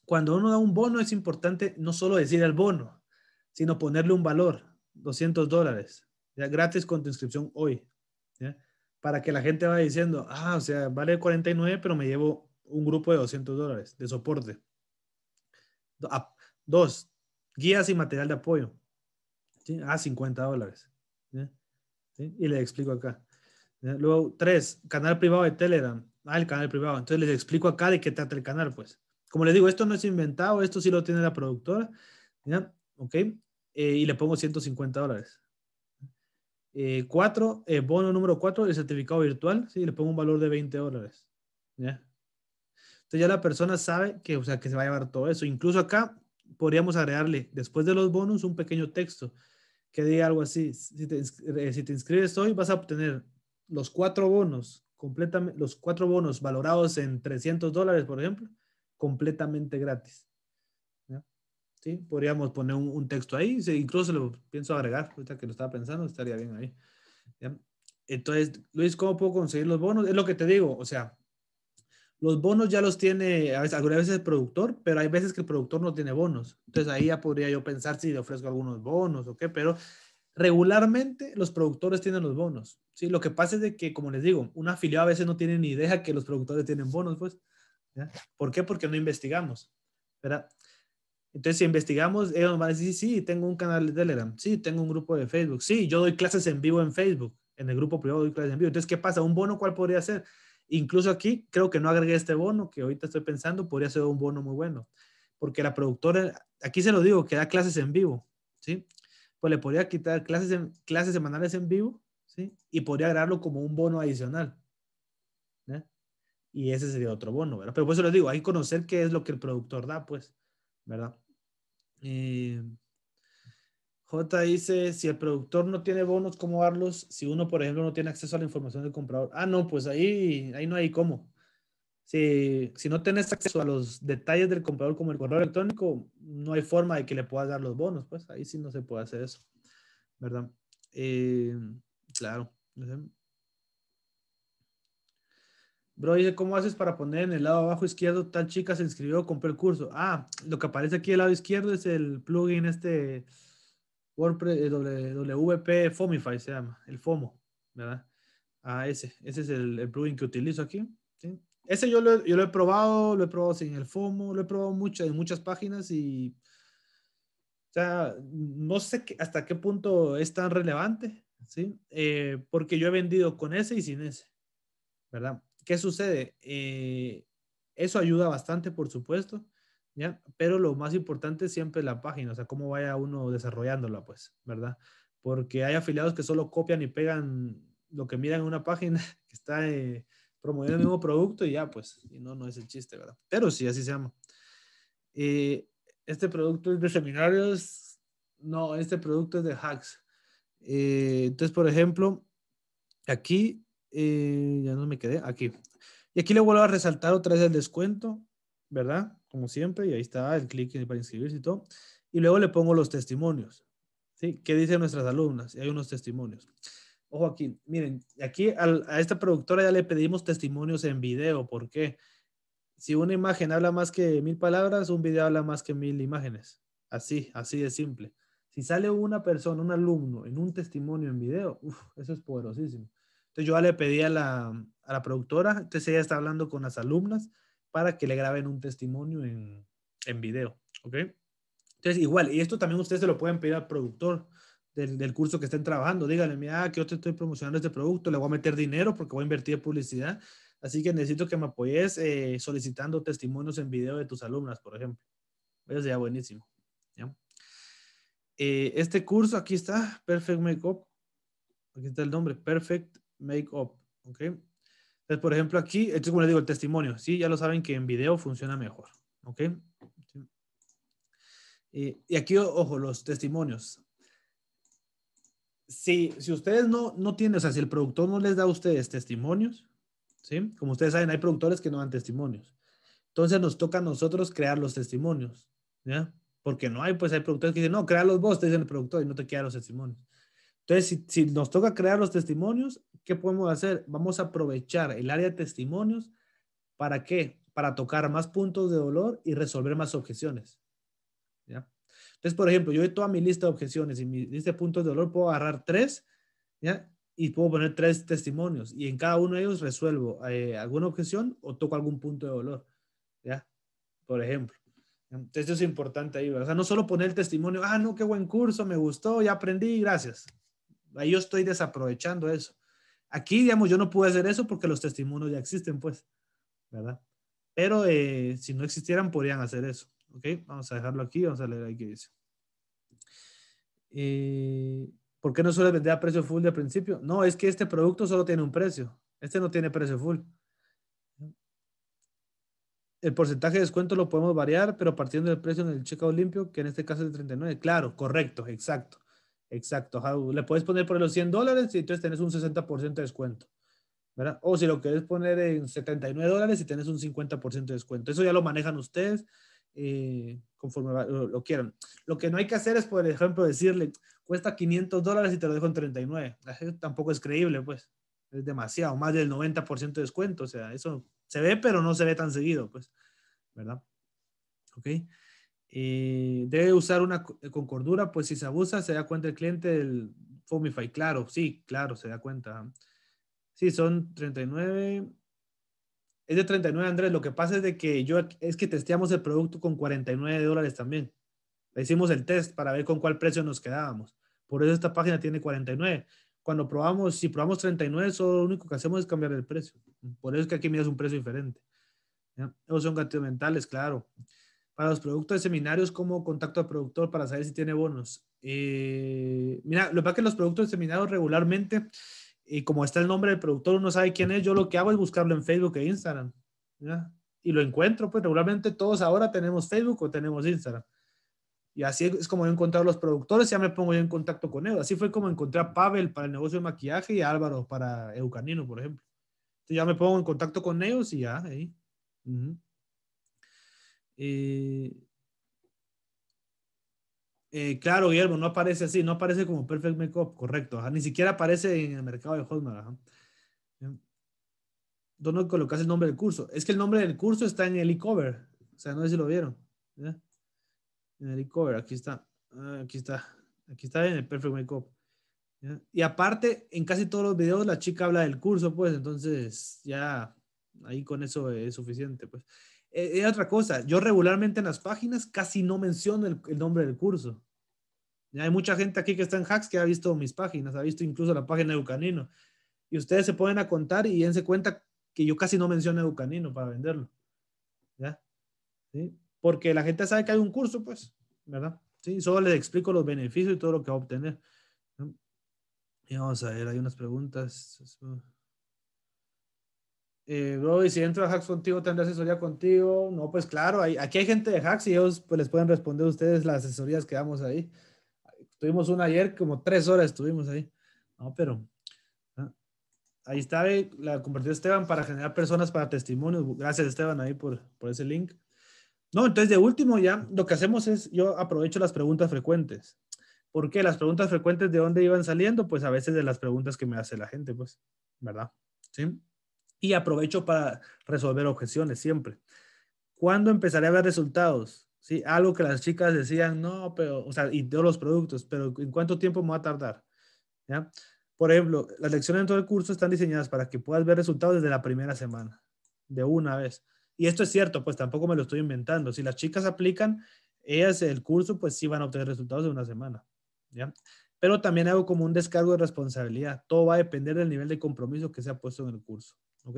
Cuando uno da un bono es importante no solo decir el bono, sino ponerle un valor, 200 dólares, ya gratis con tu inscripción hoy, para que la gente vaya diciendo, ah, o sea, vale 49, pero me llevo un grupo de 200 dólares de soporte. Dos, guías y material de apoyo. A Ah, 50 dólares. Y le explico acá. Luego, tres, canal privado de Telegram. Ah, el canal privado. Entonces les explico acá de qué trata el canal, pues. Como les digo, esto no es inventado, esto sí lo tiene la productora. ¿ok? Eh, y le pongo 150 dólares. Eh, cuatro. Eh, bono número 4, el certificado virtual, ¿sí? le pongo un valor de 20 dólares. Entonces ya la persona sabe que, o sea, que se va a llevar todo eso. Incluso acá podríamos agregarle, después de los bonos, un pequeño texto que diga algo así. Si te, si te inscribes hoy, vas a obtener los cuatro bonos, completamente, los cuatro bonos valorados en 300 dólares, por ejemplo, completamente gratis. ¿sí? Podríamos poner un, texto ahí, sí, incluso lo pienso agregar, ahorita que lo estaba pensando, estaría bien ahí. Entonces, Luis, ¿cómo puedo conseguir los bonos? Es lo que te digo, o sea, los bonos ya los tiene a veces, algunas veces el productor, pero hay veces que el productor no tiene bonos. Entonces ahí ya podría yo pensar si le ofrezco algunos bonos o qué, pero regularmente los productores tienen los bonos. ¿sí? Lo que pasa es de que, como les digo, una afiliado a veces no tiene ni idea que los productores tienen bonos, pues. ¿Por qué? Porque no investigamos. ¿verdad? Entonces, si investigamos, ellos van a decir, sí, tengo un canal de Telegram, sí, tengo un grupo de Facebook, sí, yo doy clases en vivo en Facebook, en el grupo privado doy clases en vivo. Entonces, ¿qué pasa? ¿Un bono cuál podría ser? Incluso aquí, creo que no agregué este bono que ahorita estoy pensando, podría ser un bono muy bueno, porque la productora, aquí se lo digo, que da clases en vivo, ¿sí? Pues le podría quitar clases, en, clases semanales en vivo, ¿sí? Y podría agregarlo como un bono adicional. Y ese sería otro bono, Pero por eso les digo, hay que conocer qué es lo que el productor da, pues. ¿verdad? Eh, J dice, si el productor no tiene bonos, ¿cómo darlos? Si uno, por ejemplo, no tiene acceso a la información del comprador. Ah, no, pues ahí, ahí no hay cómo. Si, no tenés acceso a los detalles del comprador como el correo electrónico, no hay forma de que le puedas dar los bonos. Pues ahí sí no se puede hacer eso, ¿verdad? Eh, claro. Bro, dice, ¿cómo haces para poner en el lado abajo izquierdo tal chica se inscribió, compró el curso? Ah, lo que aparece aquí del lado izquierdo es el plugin este WordPress, eh, WP Fomify se llama, el FOMO, ¿verdad? Ah, ese, ese es el, plugin que utilizo aquí. Ese yo lo, yo lo he probado, lo he probado sin el FOMO, lo he probado mucho, en muchas páginas y... O sea, no sé hasta qué punto es tan relevante, ¿sí? Eh, porque yo he vendido con ese y sin ese, ¿verdad? ¿qué sucede? Eh, eso ayuda bastante, por supuesto, ¿ya? Pero lo más importante siempre es la página, o sea, cómo vaya uno desarrollándola, pues, ¿verdad? Porque hay afiliados que solo copian y pegan lo que miran en una página que está eh, promoviendo el mismo producto y ya, pues, y no, no es el chiste, ¿verdad? Pero sí, así se llama. Eh, este producto es de seminarios, no, este producto es de hacks. entonces, por ejemplo, aquí eh, ya no me quedé aquí. Y aquí le vuelvo a resaltar otra vez el descuento, ¿verdad? Como siempre, y ahí está el clic para inscribirse y todo. Y luego le pongo los testimonios. ¿sí? ¿Qué dicen nuestras alumnas? Y hay unos testimonios. Ojo aquí, miren, aquí a esta productora ya le pedimos testimonios en video. ¿Por qué? Si una imagen habla más que mil palabras, un video habla más que mil imágenes. Así, así de simple. Si sale una persona, un alumno, en un testimonio en video, eso es poderosísimo. Entonces yo le pedí a la, productora, entonces ella está hablando con las alumnas para que le graben un testimonio en, en video, ¿ok? Entonces igual, y esto también ustedes se lo pueden pedir al productor del, curso que estén trabajando, díganle, mira, que yo te estoy promocionando este producto, le voy a meter dinero porque voy a invertir en publicidad, así que necesito que me apoyes eh, solicitando testimonios en video de tus alumnas, por ejemplo. Eso sería buenísimo. ¿ya? Eh, este curso, aquí está, Perfect Makeup, aquí está el nombre, Perfect make up. ¿ok? Entonces, por ejemplo, aquí, esto es como les digo, el testimonio. Sí, ya lo saben que en video funciona mejor. ¿ok? Y, aquí, ojo, los testimonios. Si, si ustedes no, no tienen, o sea, si el productor no les da a ustedes testimonios, ¿sí? Como ustedes saben, hay productores que no dan testimonios. Entonces nos toca a nosotros crear los testimonios, ¿ya? Porque no hay, pues hay productores que dicen, no, los vos, te dicen el productor y no te queda los testimonios. Entonces, si, nos toca crear los testimonios, ¿qué podemos hacer? Vamos a aprovechar el área de testimonios. ¿Para qué? Para tocar más puntos de dolor y resolver más objeciones. ¿ya? Entonces, por ejemplo, yo de toda mi lista de objeciones y mi lista de puntos de dolor puedo agarrar tres, ¿ya? Y puedo poner tres testimonios y en cada uno de ellos resuelvo eh, alguna objeción o toco algún punto de dolor, ¿ya? Por ejemplo. Entonces, eso es importante ahí, O sea, no solo poner el testimonio, ah, no, qué buen curso, me gustó, ya aprendí, gracias. Ahí yo estoy desaprovechando eso. Aquí, digamos, yo no pude hacer eso porque los testimonios ya existen, pues, ¿verdad? Pero eh, si no existieran, podrían hacer eso. ¿Ok? Vamos a dejarlo aquí, vamos a leer ahí qué dice. Eh, ¿Por qué no suele vender a precio full de principio? No, es que este producto solo tiene un precio. Este no tiene precio full. El porcentaje de descuento lo podemos variar, pero partiendo del precio en el checkout limpio, que en este caso es de 39. Claro, correcto, exacto. Exacto, le puedes poner por los 100 dólares y entonces tenés un 60% de descuento. ¿verdad? O si lo quieres poner en 79 dólares y tienes un 50% de descuento. Eso ya lo manejan ustedes eh, conforme lo, quieran. Lo que no hay que hacer es, por ejemplo, decirle, cuesta 500 dólares y te lo dejo en 39. Ah, tampoco es creíble, pues. Es demasiado, más del 90% de descuento. O sea, eso se ve, pero no se ve tan seguido, pues. ¿Verdad? ¿Ok? y eh, debe usar una con cordura, pues si se abusa, se da cuenta el cliente del Fomify. Claro, sí, claro, se da cuenta. Sí, son 39. Es de 39, Andrés. Lo que pasa es de que yo es que testeamos el producto con 49 dólares también. Le hicimos el test para ver con cuál precio nos quedábamos. Por eso esta página tiene 49. Cuando probamos, si probamos 39, solo lo único que hacemos es cambiar el precio. Por eso es que aquí me miras un precio diferente. Esos son cantidades mentales, claro para los productos de seminarios como contacto al productor para saber si tiene bonos. Eh, mira, lo que pasa es que los productos de seminarios regularmente, y como está el nombre del productor, uno sabe quién es, yo lo que hago es buscarlo en Facebook e Instagram. Y lo encuentro, pues regularmente todos ahora tenemos Facebook o tenemos Instagram. Y así es como he encontrado los productores, ya me pongo yo en contacto con ellos. Así fue como encontré a Pavel para el negocio de maquillaje y a Álvaro para Eucanino, por ejemplo. Entonces ya me pongo en contacto con ellos y ya, ahí. Eh, eh, claro, Guillermo, no aparece así, no aparece como Perfect Makeup, correcto. Ni siquiera aparece en el mercado de Hotmart. ¿Dónde colocas el nombre del curso? Es que el nombre del curso está en el e-cover. O sea, no sé si lo vieron. En el e-cover, aquí está. Ah, aquí está. Aquí está en el Perfect Makeup. Y aparte, en casi todos los videos la chica habla del curso, pues entonces ya ahí con eso es suficiente. pues es e otra cosa. Yo regularmente en las páginas casi no menciono el, nombre del curso. Ya hay mucha gente aquí que está en hacks que ha visto mis páginas, ha visto incluso la página de Eucanino. Y ustedes se pueden a contar y dense cuenta que yo casi no menciono Eucanino para venderlo. ¿Ya? Porque la gente sabe que hay un curso, pues, ¿verdad? Sí, solo les explico los beneficios y todo lo que va a obtener. Y vamos a ver, hay unas preguntas bro, eh, y si entro a Hacks contigo, tendré asesoría contigo. No, pues claro, aquí hay gente de Hacks y ellos pues, les pueden responder a ustedes las asesorías que damos ahí. Tuvimos una ayer, como tres horas estuvimos ahí. No, pero ah, ahí está, la compartió Esteban para generar personas para testimonios. Gracias, Esteban, ahí por, por ese link. No, entonces de último ya, lo que hacemos es, yo aprovecho las preguntas frecuentes. ¿Por qué? Las preguntas frecuentes de dónde iban saliendo, pues a veces de las preguntas que me hace la gente, pues, ¿verdad? Sí y aprovecho para resolver objeciones siempre. ¿Cuándo empezaré a ver resultados? ¿Sí? Algo que las chicas decían, no, pero, o sea, y de los productos, pero ¿en cuánto tiempo me va a tardar? ¿Ya? Por ejemplo, las lecciones dentro todo el curso están diseñadas para que puedas ver resultados desde la primera semana, de una vez. Y esto es cierto, pues tampoco me lo estoy inventando. Si las chicas aplican, ellas el curso, pues sí van a obtener resultados de una semana. ¿ya? Pero también hago como un descargo de responsabilidad. Todo va a depender del nivel de compromiso que se ha puesto en el curso. ¿ok?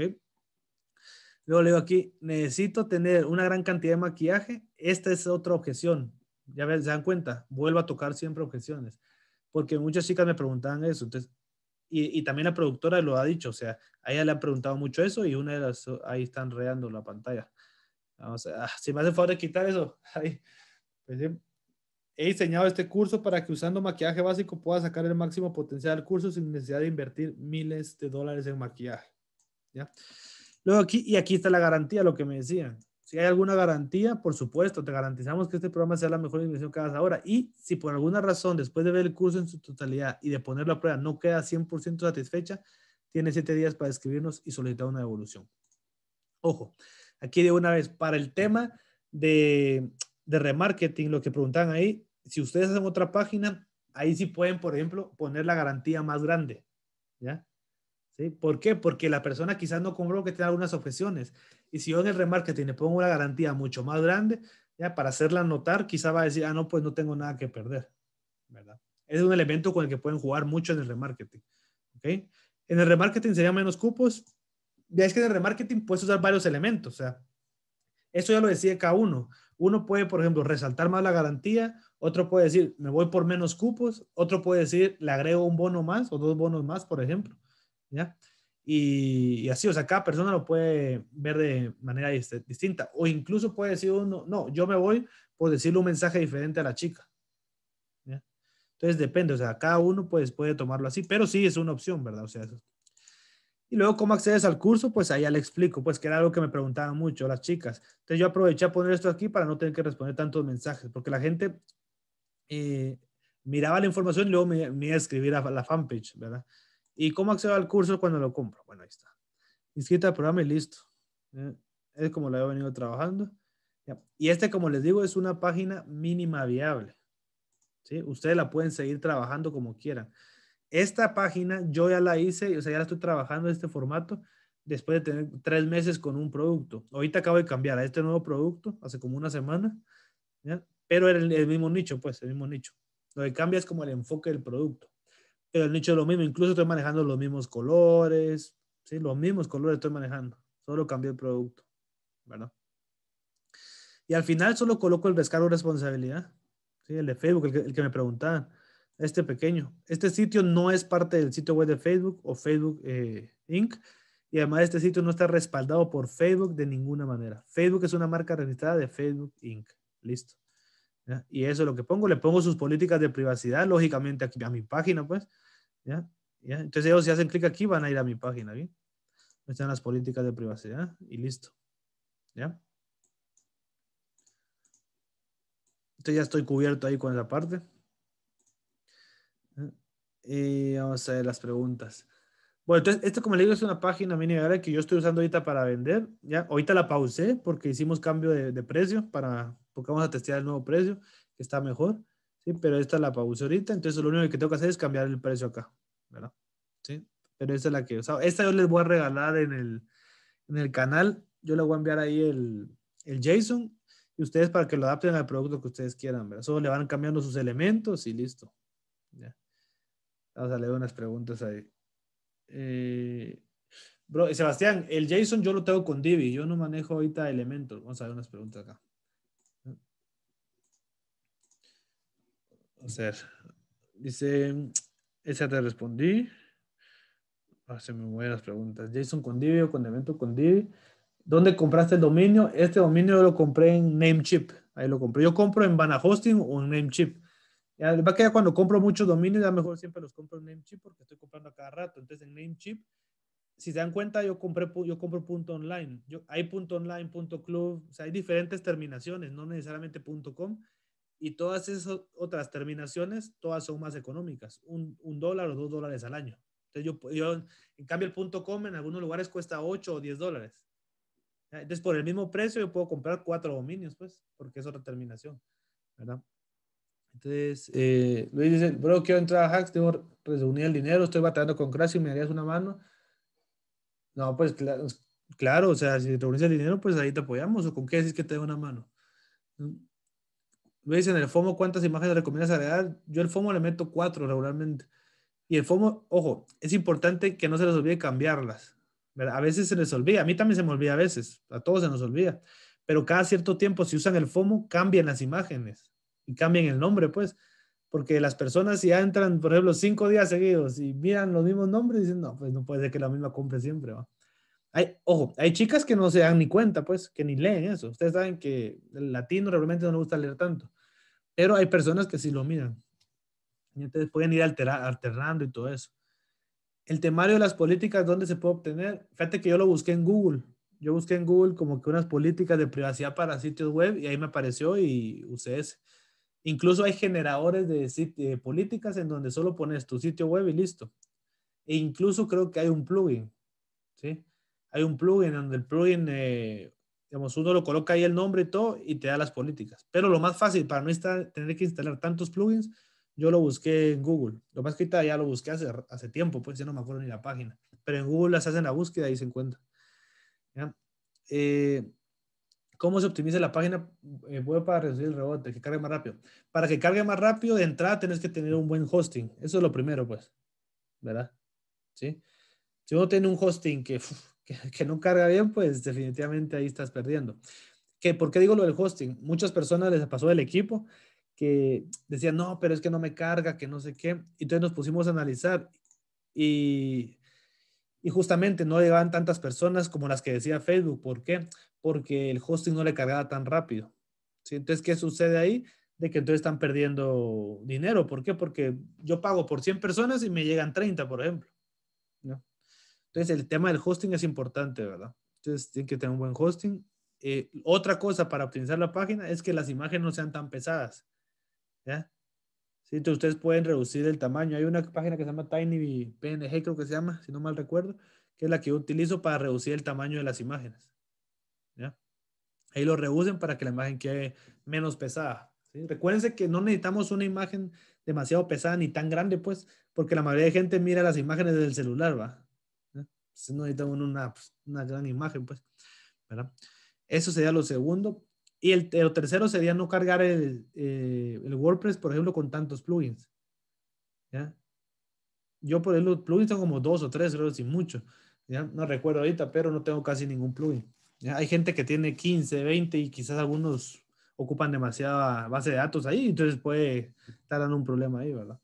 Luego le digo aquí, necesito tener una gran cantidad de maquillaje. Esta es otra objeción. Ya ven, se dan cuenta, vuelvo a tocar siempre objeciones. Porque muchas chicas me preguntaban eso. y, también la productora lo ha dicho. O sea, a ella le han preguntado mucho eso y una de las, ahí están reando la pantalla. Vamos a, ah, si me hace favor quitar eso. Ahí. Pues he diseñado este curso para que usando maquillaje básico pueda sacar el máximo potencial del curso sin necesidad de invertir miles de dólares en maquillaje. Luego aquí, y aquí está la garantía, lo que me decían. Si hay alguna garantía, por supuesto, te garantizamos que este programa sea la mejor inversión que hagas ahora. Y si por alguna razón, después de ver el curso en su totalidad y de ponerlo a prueba, no queda 100% satisfecha, tiene siete días para escribirnos y solicitar una devolución. Ojo, aquí de una vez, para el tema de, remarketing, lo que preguntan ahí, si ustedes hacen otra página, ahí sí pueden, por ejemplo, poner la garantía más grande, ¿ya? ¿Por qué? Porque la persona quizás no compró que tiene algunas objeciones. Y si yo en el remarketing le pongo una garantía mucho más grande, ya para hacerla notar, quizás va a decir, ah, no, pues no tengo nada que perder, ¿verdad? Es un elemento con el que pueden jugar mucho en el remarketing, ¿ok? En el remarketing serían menos cupos. Ya es que en el remarketing puedes usar varios elementos, o sea, eso ya lo decía cada uno. Uno puede, por ejemplo, resaltar más la garantía, otro puede decir, me voy por menos cupos, otro puede decir, le agrego un bono más o dos bonos más, por ejemplo. Y, así, o sea, cada persona lo puede ver de manera este, distinta. O incluso puede decir uno, no, yo me voy por decirle un mensaje diferente a la chica. Entonces depende, o sea, cada uno pues puede tomarlo así, pero sí es una opción, ¿verdad? O sea, Y luego, ¿cómo accedes al curso? Pues allá le explico, pues que era algo que me preguntaban mucho las chicas. Entonces yo aproveché a poner esto aquí para no tener que responder tantos mensajes, porque la gente eh, miraba la información y luego me, me iba a escribir a la fanpage, ¿verdad? ¿Y cómo accedo al curso cuando lo compro? Bueno, ahí está. Inscrita al programa y listo. Eh, es como lo he venido trabajando. Y este, como les digo, es una página mínima viable. ¿Sí? Ustedes la pueden seguir trabajando como quieran. Esta página yo ya la hice, o sea, ya la estoy trabajando en este formato después de tener tres meses con un producto. Ahorita acabo de cambiar a este nuevo producto hace como una semana, pero era el mismo nicho, pues, el mismo nicho. Lo que cambia es como el enfoque del producto pero nicho es lo mismo, incluso estoy manejando los mismos colores, ¿sí? los mismos colores estoy manejando, solo cambié el producto, ¿verdad? Y al final solo coloco el descargo de responsabilidad, ¿sí? el de Facebook, el que, me preguntaban, este pequeño. Este sitio no es parte del sitio web de Facebook o Facebook eh, Inc. Y además este sitio no está respaldado por Facebook de ninguna manera. Facebook es una marca registrada de Facebook Inc. Listo. Y eso es lo que pongo. Le pongo sus políticas de privacidad, lógicamente, aquí a mi página, pues. ¿ya? ¿Ya? Entonces ellos si hacen clic aquí van a ir a mi página, ¿bien? Están las políticas de privacidad y listo, ¿ya? Entonces ya estoy cubierto ahí con esa parte. Y vamos a ver las preguntas. Bueno, entonces, esto como les digo es una página mini que yo estoy usando ahorita para vender. Ya, ahorita la pausé porque hicimos cambio de, de precio para, porque vamos a testear el nuevo precio que está mejor. Sí, pero esta la pausa ahorita, entonces lo único que tengo que hacer es cambiar el precio acá, pero esta es la que he usado. Esta yo les voy a regalar en el, canal. Yo le voy a enviar ahí el, el JSON y ustedes para que lo adapten al producto que ustedes quieran, ¿verdad? Solo le van cambiando sus elementos y listo. Ya. Vamos a leer unas preguntas ahí. Eh, Sebastián, el JSON yo lo tengo con Divi, yo no manejo ahorita elementos. Vamos a ver unas preguntas acá. Vamos a Dice, esa te respondí. Ah, se me mueven las preguntas. Jason Divi o con evento Divi. ¿Dónde compraste el dominio? Este dominio yo lo compré en Namecheap. Ahí lo compré. Yo compro en Banahosting Hosting o en Namecheap. Ya, va que ya cuando compro muchos dominios, ya mejor siempre los compro en Namecheap porque estoy comprando a cada rato. Entonces en Namecheap, si se dan cuenta, yo compré, yo compro punto online. Yo, hay punto online, punto club, o sea, hay diferentes terminaciones, no necesariamente punto com y todas esas otras terminaciones, todas son más económicas, un, un dólar o dos dólares al año. Entonces yo, yo, en cambio el punto .com en algunos lugares cuesta 8 o 10 dólares. Entonces por el mismo precio yo puedo comprar cuatro dominios, pues, porque es otra terminación, ¿verdad? Entonces, eh, Luis dice, bro, quiero entrar a Hacks, tengo reunir el dinero, estoy batallando con Crash y me harías una mano. No, pues claro, o sea, si reunís el dinero, pues ahí te apoyamos, o con qué decís que te dé una mano veis en el FOMO cuántas imágenes recomiendas agregar. Yo el FOMO le meto cuatro regularmente. Y el FOMO, ojo, es importante que no se les olvide cambiarlas. A veces se les olvida, a mí también se me olvida a veces, a todos se nos olvida. Pero cada cierto tiempo, si usan el FOMO, cambian las imágenes y cambian el nombre, pues. Porque las personas si ya entran, por ejemplo, cinco días seguidos y miran los mismos nombres, dicen, no, pues no puede ser que la misma compre siempre, Hay, ojo, hay chicas que no se dan ni cuenta, pues, que ni leen eso. Ustedes saben que el latino realmente no le gusta leer tanto. Pero hay personas que sí lo miran. Y entonces pueden ir alterando alternando y todo eso. El temario de las políticas, ¿dónde se puede obtener? Fíjate que yo lo busqué en Google. Yo busqué en Google como que unas políticas de privacidad para sitios web y ahí me apareció y usé ese. Incluso hay generadores de, políticas en donde solo pones tu sitio web y listo. E incluso creo que hay un plugin, ¿sí? Hay un plugin donde el plugin eh, Digamos, uno lo coloca ahí el nombre y todo y te da las políticas. Pero lo más fácil para no estar, tener que instalar tantos plugins, yo lo busqué en Google. Lo más que ya lo busqué hace, hace tiempo, pues ya no me acuerdo ni la página. Pero en Google las hacen la búsqueda y se encuentra. Eh, ¿Cómo se optimiza la página eh, web para reducir el rebote? Que cargue más rápido. Para que cargue más rápido, de entrada tenés que tener un buen hosting. Eso es lo primero, pues. ¿Verdad? ¿Sí? Si uno tiene un hosting que que, no carga bien, pues definitivamente ahí estás perdiendo. ¿Qué, ¿Por qué digo lo del hosting? Muchas personas les pasó del equipo que decían, no, pero es que no me carga, que no sé qué. Y entonces nos pusimos a analizar y, y justamente no llegaban tantas personas como las que decía Facebook. ¿Por qué? Porque el hosting no le cargaba tan rápido. ¿sí? Entonces, ¿qué sucede ahí? De que entonces están perdiendo dinero. ¿Por qué? Porque yo pago por 100 personas y me llegan 30, por ejemplo. ¿no? Entonces, el tema del hosting es importante, ¿verdad? Entonces, tienen que tener un buen hosting. Eh, otra cosa para optimizar la página es que las imágenes no sean tan pesadas. ¿Ya? entonces ustedes pueden reducir el tamaño. Hay una página que se llama TinyPNG, creo que se llama, si no mal recuerdo, que es la que utilizo para reducir el tamaño de las imágenes. ¿Ya? Ahí lo reducen para que la imagen quede menos pesada. Recuérdense que no necesitamos una imagen demasiado pesada ni tan grande, pues, porque la mayoría de gente mira las imágenes desde el celular, ¿va? Si pues, no necesitamos una, pues, una, gran imagen, pues, ¿verdad? Eso sería lo segundo. Y el, tercero sería no cargar el, eh, el, WordPress, por ejemplo, con tantos plugins. ¿ya? Yo, por ejemplo, plugins tengo como dos o tres, creo, sin mucho. ¿ya? No recuerdo ahorita, pero no tengo casi ningún plugin. Hay gente que tiene 15, 20 y quizás algunos ocupan demasiada base de datos ahí, entonces puede estar dando un problema ahí, ¿verdad?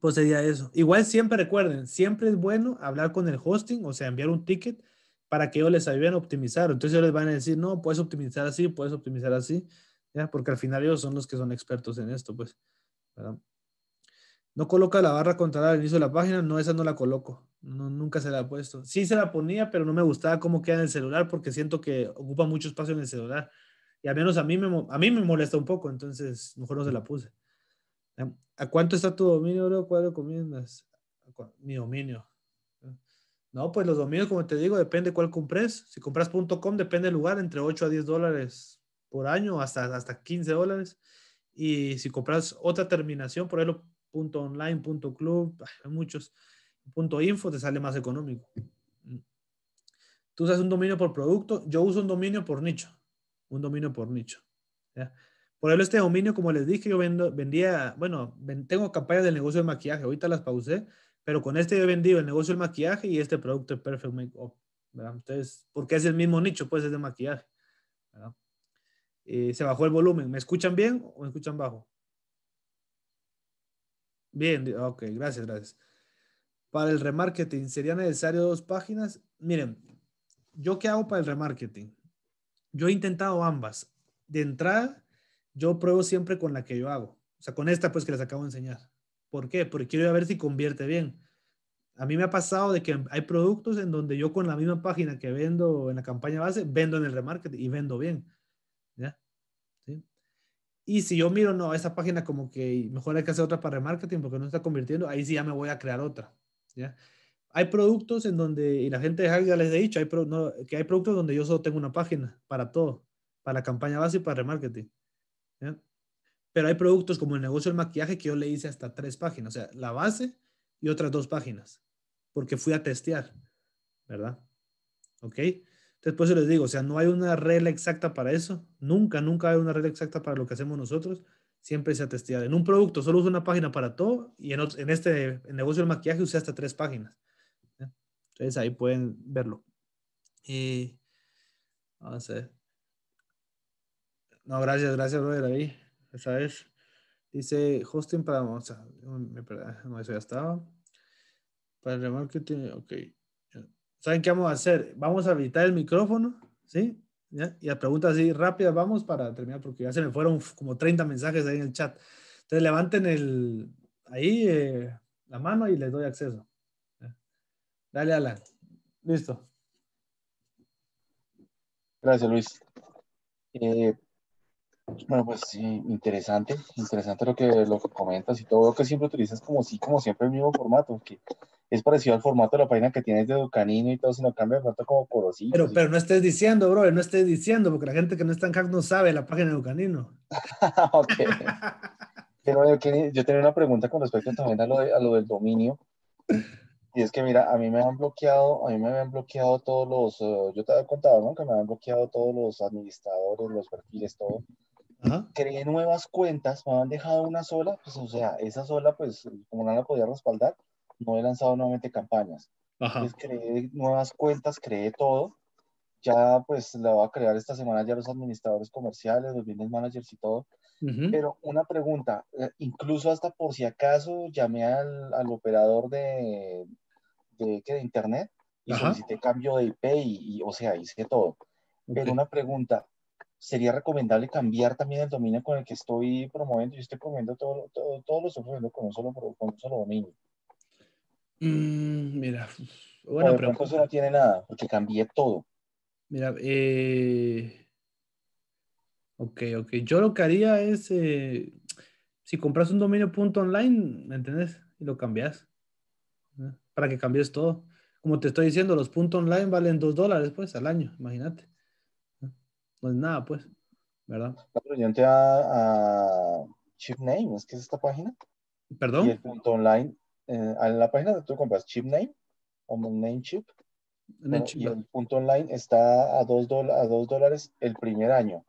Pues sería eso. Igual siempre recuerden, siempre es bueno hablar con el hosting, o sea, enviar un ticket para que ellos les ayuden a optimizar. Entonces ellos les van a decir, no, puedes optimizar así, puedes optimizar así, ¿ya? porque al final ellos son los que son expertos en esto, pues. No coloca la barra contra al inicio de la página, no, esa no la coloco. nunca se la he puesto. Sí se la ponía, pero no me gustaba cómo queda en el celular porque siento que ocupa mucho espacio en el celular. Y al menos a mí me, a mí me molesta un poco, entonces mejor no se la puse. ¿A cuánto está tu dominio, bro? ¿Cuál recomiendas? Mi dominio. No, pues los dominios, como te digo, depende cuál compres. Si compras .com, depende del lugar, entre 8 a 10 dólares por año, hasta, hasta 15 dólares. Y si compras otra terminación, por ejemplo, punto .online, .club, hay muchos, .info, te sale más económico. Tú usas un dominio por producto, yo uso un dominio por nicho, un dominio por nicho. Por eso este dominio, como les dije, yo vendo, vendía, bueno, tengo campañas del negocio de maquillaje, ahorita las pausé, pero con este he vendido el negocio del maquillaje y este producto de Perfect Makeup, oh, ¿verdad? Entonces, porque es el mismo nicho, pues es de maquillaje, eh, se bajó el volumen. ¿Me escuchan bien o me escuchan bajo? Bien, ok, gracias, gracias. Para el remarketing, ¿sería necesario dos páginas? Miren, ¿yo qué hago para el remarketing? Yo he intentado ambas. De entrada, yo pruebo siempre con la que yo hago. O sea, con esta pues que les acabo de enseñar. ¿Por qué? Porque quiero ver si convierte bien. A mí me ha pasado de que hay productos en donde yo con la misma página que vendo en la campaña base, vendo en el remarketing y vendo bien. ¿Ya? ¿Sí? Y si yo miro, no, esa página como que mejor hay que hacer otra para remarketing porque no está convirtiendo, ahí sí ya me voy a crear otra. ¿Ya? Hay productos en donde, y la gente de ya les he dicho, hay que hay productos donde yo solo tengo una página para todo, para la campaña base y para remarketing. Pero hay productos como el negocio del maquillaje que yo le hice hasta tres páginas, o sea, la base y otras dos páginas, porque fui a testear, ¿verdad? ¿Ok? Después les digo, o sea, no hay una regla exacta para eso, nunca, nunca hay una regla exacta para lo que hacemos nosotros, siempre se ha testeado. En un producto solo uso una página para todo y en, este negocio del maquillaje usé hasta tres páginas. Entonces ahí pueden verlo. vamos a ver. No, gracias, gracias, brother. Ahí, Dice Justin para No, eso ya estaba. Para el remarketing, ok. ¿Saben qué vamos a hacer? Vamos a habilitar el micrófono, ¿sí? Y a preguntas así rápidas vamos para terminar, porque ya se me fueron como 30 mensajes ahí en el chat. Entonces levanten el, ahí eh, la mano y les doy acceso. Dale, Alan. Listo. Gracias, Luis. Eh, bueno, pues sí, interesante, interesante lo que, lo comentas y todo, lo que siempre utilizas como sí, como siempre el mismo formato, que es parecido al formato de la página que tienes de Ducanino y todo, sino cambia de como porosito. Pero, pero no estés diciendo, bro, no estés diciendo, porque la gente que no está en hack no sabe la página de Ducanino. ok. pero yo, tenía una pregunta con respecto también a lo, lo del dominio. Y es que, mira, a mí me han bloqueado, a mí me han bloqueado todos los, eh, yo te había contado, ¿no? Que me han bloqueado todos los administradores, los perfiles, todo creé nuevas cuentas, me han dejado una sola, pues, o sea, esa sola, pues como no la podía respaldar, no he lanzado nuevamente campañas. Ajá. creé nuevas cuentas, creé todo. Ya pues la voy a crear esta semana ya los administradores comerciales, los business managers y todo. Pero una pregunta, eh, incluso hasta por si acaso llamé al, al operador de, de, internet y solicité cambio de IP y, o sea, hice todo. Pero una pregunta, sería recomendable cambiar también el dominio con el que estoy promoviendo. Yo estoy promoviendo todo, todo, todo con un solo, dominio. Mm, mira, bueno, pero. no tiene nada, porque cambié todo. Mira, eh... ok, ok. Yo lo que haría es, eh, si compras un dominio punto online, ¿me entendés? Y lo cambias. Para que cambies todo. Como te estoy diciendo, los puntos online valen 2 dólares pues al año, imagínate. Pues nada, pues, ¿verdad? Yo a, a Chipname, ¿es que es esta página? ¿Perdón? Y el punto online, eh, en la página donde tú compras Chipname o NameChip, y el punto online está a 2 dos dólares el primer año,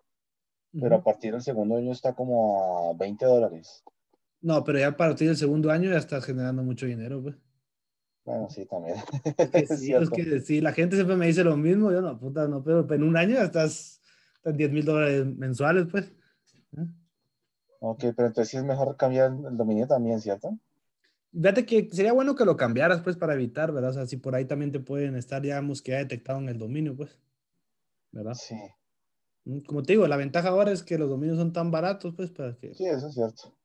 pero a partir del segundo año está como a 20 dólares. No, pero ya a partir del segundo año ya estás generando mucho dinero, pues. Bueno, sí, también. sí, que, sí, la gente siempre me dice lo mismo, yo no, puta, no, pero en un año ya estás 10 mil dólares mensuales, pues. Ok, pero entonces sí es mejor cambiar el dominio también, ¿cierto? Fíjate que sería bueno que lo cambiaras, pues, para evitar, ¿verdad? O sea, si por ahí también te pueden estar, digamos, que ha detectado en el dominio, pues. ¿Verdad? Sí. Mm, como te digo, la ventaja ahora es que los dominios son tan baratos, pues, para que... Sí, eso es cierto.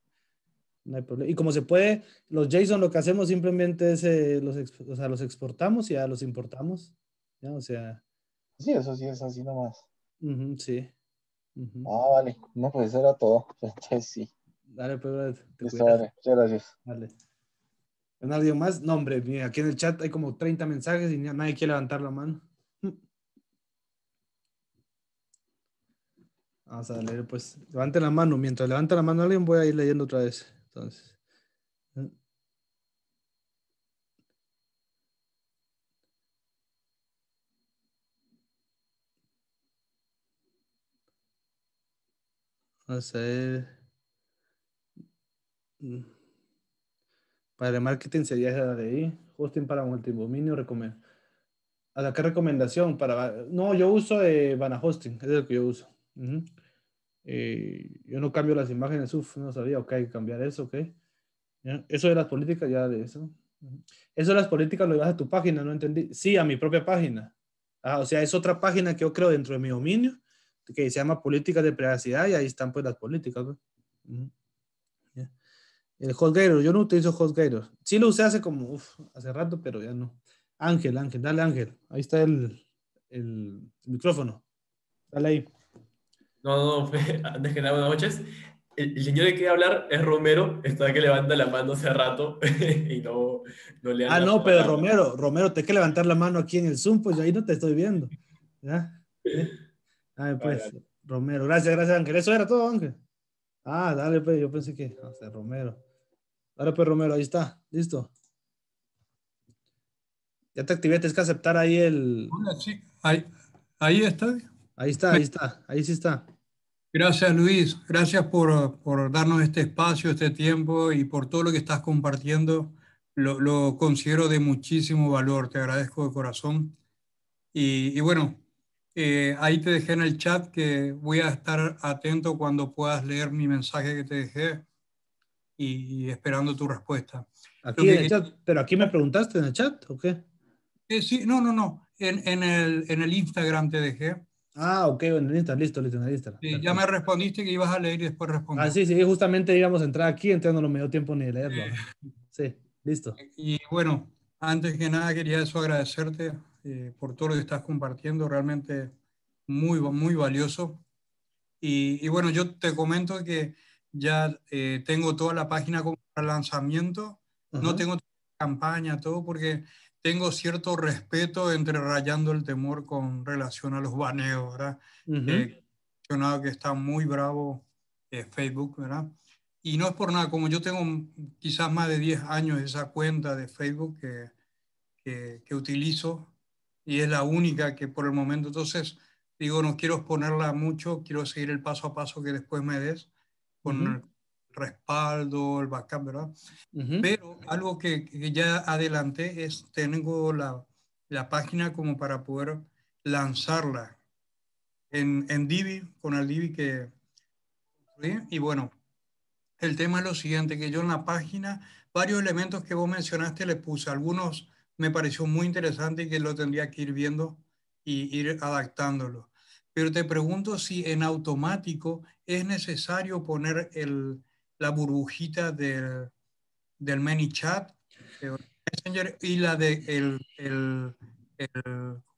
No hay problema. Y como se puede, los JSON lo que hacemos simplemente es, eh, los, o sea, los exportamos y ya los importamos. ¿ya? O sea... Sí, eso sí es así nomás sí. Ah, vale. No, pues era todo. sí. Dale, pues, te Muchas gracias. Dale. más? No, hombre, mira, aquí en el chat hay como 30 mensajes y nadie quiere levantar la mano. Vamos a leer, pues, levante la mano. Mientras levanta la mano alguien, voy a ir leyendo otra vez. Entonces. Eh, mm, para el marketing sería de ahí, hosting para multidominio, recomiendo. ¿A la qué recomendación? Para, no, yo uso eh, a Hosting, es el que yo uso. Eh, yo no cambio las imágenes, Uf, no sabía, ok, cambiar eso, ok. Eso de las políticas, ya de eso. Eso de las políticas lo llevas a tu página, no entendí. Sí, a mi propia página. Ah, o sea, es otra página que yo creo dentro de mi dominio que se llama políticas de privacidad y ahí están pues las políticas. El yo no utilizo HostGator. Sí lo usé hace como, hace rato, pero ya no. Ángel, Ángel, dale Ángel. Ahí está el, el micrófono. Dale ahí. No, no, antes que nada, buenas noches. El, señor que quiere hablar es Romero, está que levanta la mano hace rato y no, no le Ah, no, pero Romero, Romero, te hay que levantar la mano aquí en el Zoom, pues yo ahí no te estoy viendo. ¿Ya? Dale, pues, Romero. Gracias, gracias, Ángel. Eso era todo, Ángel. Ah, dale, pues, yo pensé que, Romero. ahora pues, Romero, ahí está, listo. Ya te activé, tienes que aceptar ahí el... sí. ahí, está. Ahí está, ahí está, ahí sí está. Gracias, Luis. Gracias por, por darnos este espacio, este tiempo y por todo lo que estás compartiendo. Lo, lo considero de muchísimo valor. Te agradezco de corazón. y, y bueno, eh, ahí te dejé en el chat que voy a estar atento cuando puedas leer mi mensaje que te dejé y, esperando tu respuesta. ¿Pero aquí me preguntaste en el chat o qué? Eh, sí, no, no, no. En, el, en, el, Instagram te dejé. Ah, ok, en el Instagram, listo, listo, en el Instagram. Sí, ya me respondiste que ibas a leer y después respondí. Ah, sí, sí, justamente íbamos a entrar aquí, entrando no me dio tiempo ni de leerlo. Sí, listo. Y bueno, antes que nada quería eso agradecerte eh, por todo lo que estás compartiendo, realmente muy, muy valioso. Y, bueno, yo te comento que ya eh, tengo toda la página con para lanzamiento, no tengo campaña, todo, porque tengo cierto respeto entre rayando el temor con relación a los baneos, ¿verdad? Uh que está muy bravo Facebook, ¿verdad? Y no es por nada, como yo tengo quizás más de 10 años esa cuenta de Facebook que, que utilizo, y es la única que por el momento, entonces, digo, no quiero exponerla mucho, quiero seguir el paso a paso que después me des con el respaldo, el backup, ¿verdad? Pero algo que, ya adelanté es, tengo la, página como para poder lanzarla en, en Divi, con el Divi que... Y bueno, el tema es lo siguiente, que yo en la página, varios elementos que vos mencionaste le puse, algunos me pareció muy interesante y que lo tendría que ir viendo y ir adaptándolo. Pero te pregunto si en automático es necesario poner la burbujita del, del ManyChat y la de el,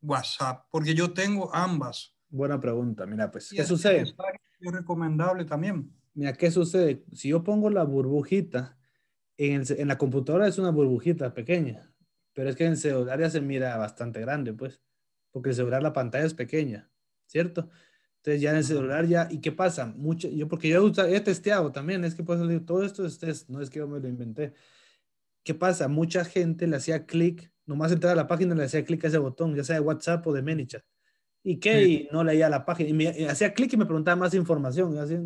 WhatsApp, porque yo tengo ambas. Buena pregunta, mira, pues, ¿qué sucede? Es recomendable también. Mira, ¿qué sucede? Si yo pongo la burbujita, en la computadora es una burbujita pequeña, pero es que en celular ya se mira bastante grande, pues, porque el celular la pantalla es pequeña, ¿cierto? Entonces ya en el celular ya, ¿y qué pasa? Mucho, yo porque yo he testeado también, es que pues todo esto es no es que yo me lo inventé. ¿Qué pasa? Mucha gente le hacía clic, nomás entraba a la página le hacía clic a ese botón, ya sea de WhatsApp o de ManyChat. ¿Y qué? Y no leía la página. Y, hacía clic y me preguntaba más información. Y así,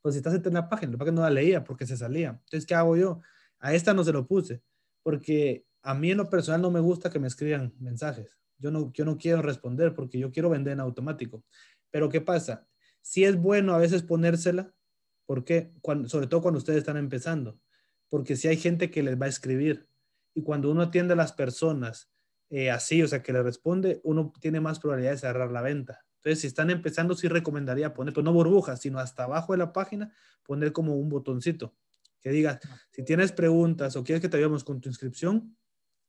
pues si estás en la página, la página no la leía porque se salía. Entonces, ¿qué hago yo? A esta no se lo puse, porque a mí en lo personal no me gusta que me escriban mensajes. Yo no, yo no quiero responder porque yo quiero vender en automático. Pero ¿qué pasa? Si es bueno a veces ponérsela, ¿Por cuando, sobre todo cuando ustedes están empezando, porque si hay gente que les va a escribir y cuando uno atiende a las personas eh, así, o sea, que le responde, uno tiene más probabilidad de cerrar la venta. Entonces, si están empezando, sí recomendaría poner, pues no burbujas, sino hasta abajo de la página, poner como un botoncito que diga, si tienes preguntas o quieres que te ayudemos con tu inscripción,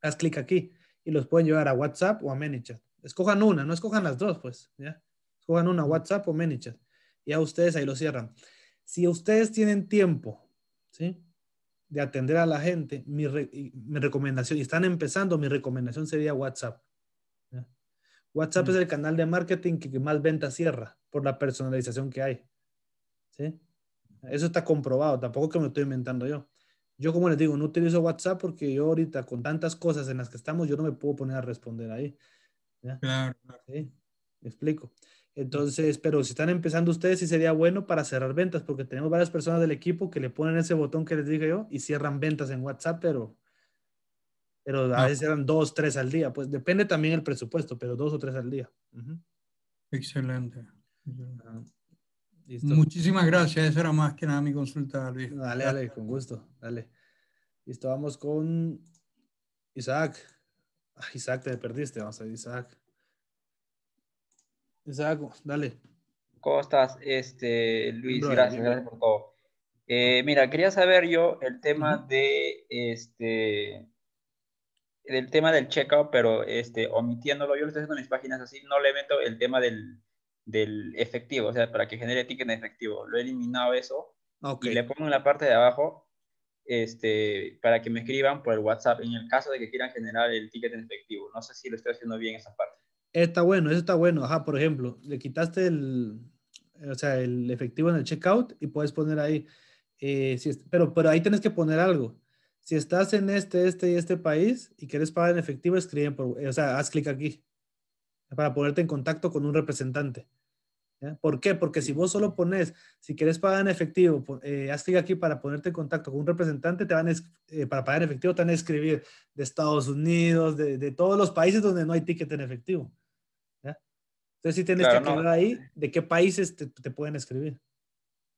haz clic aquí y los pueden llevar a WhatsApp o a ManyChat. Escojan una, no escojan las dos, pues, ¿ya? Escojan una, WhatsApp o ManyChat. Ya ustedes ahí lo cierran. Si ustedes tienen tiempo, ¿sí? De atender a la gente, mi, recomendación, y están empezando, mi recomendación sería WhatsApp. WhatsApp es el canal de marketing que, más ventas cierra por la personalización que hay. ¿sí? Eso está comprobado, tampoco que me estoy inventando yo. Yo como les digo, no utilizo WhatsApp porque yo ahorita con tantas cosas en las que estamos, yo no me puedo poner a responder ahí. Claro. ¿Sí? explico. Entonces, pero si están empezando ustedes, sí sería bueno para cerrar ventas, porque tenemos varias personas del equipo que le ponen ese botón que les dije yo y cierran ventas en WhatsApp, pero, pero a veces eran dos, tres al día. Pues depende también el presupuesto, pero dos o tres al día. Excelente. Muchísimas gracias. eso era más que nada mi consulta, Luis. Dale, dale, con gusto. Dale. Listo, vamos con Isaac. Ah, Isaac, te perdiste. Vamos a ver, Isaac. Isaac, dale. ¿Cómo estás? Este, Luis, gracias, gracias por todo. Eh, mira, quería saber yo el tema de este del tema del checkout, pero este omitiéndolo, yo lo estoy haciendo en mis páginas así, no le meto el tema del del efectivo, o sea, para que genere ticket en efectivo. Lo he eliminado eso y le pongo en la parte de abajo este, para que me escriban por el WhatsApp en el caso de que quieran generar el ticket en efectivo. No sé si lo estoy haciendo bien esa parte. Está bueno, eso está bueno. Ajá, por ejemplo, le quitaste el, eh, o sea, el efectivo en el checkout y puedes poner ahí, eh, si pero, pero ahí tienes que poner algo. Si estás en este, este y este país y quieres pagar en efectivo, escriben por, eh, o sea, haz clic aquí para ponerte en contacto con un representante. ¿eh? ¿Por qué? Porque si vos solo pones, si quieres pagar en efectivo, eh, haz clic aquí para ponerte en contacto con un representante, te van eh, para pagar en efectivo te van a escribir de Estados Unidos, de, todos los países donde no hay ticket en efectivo. Entonces si tienes que aclarar ahí de qué países te, pueden escribir.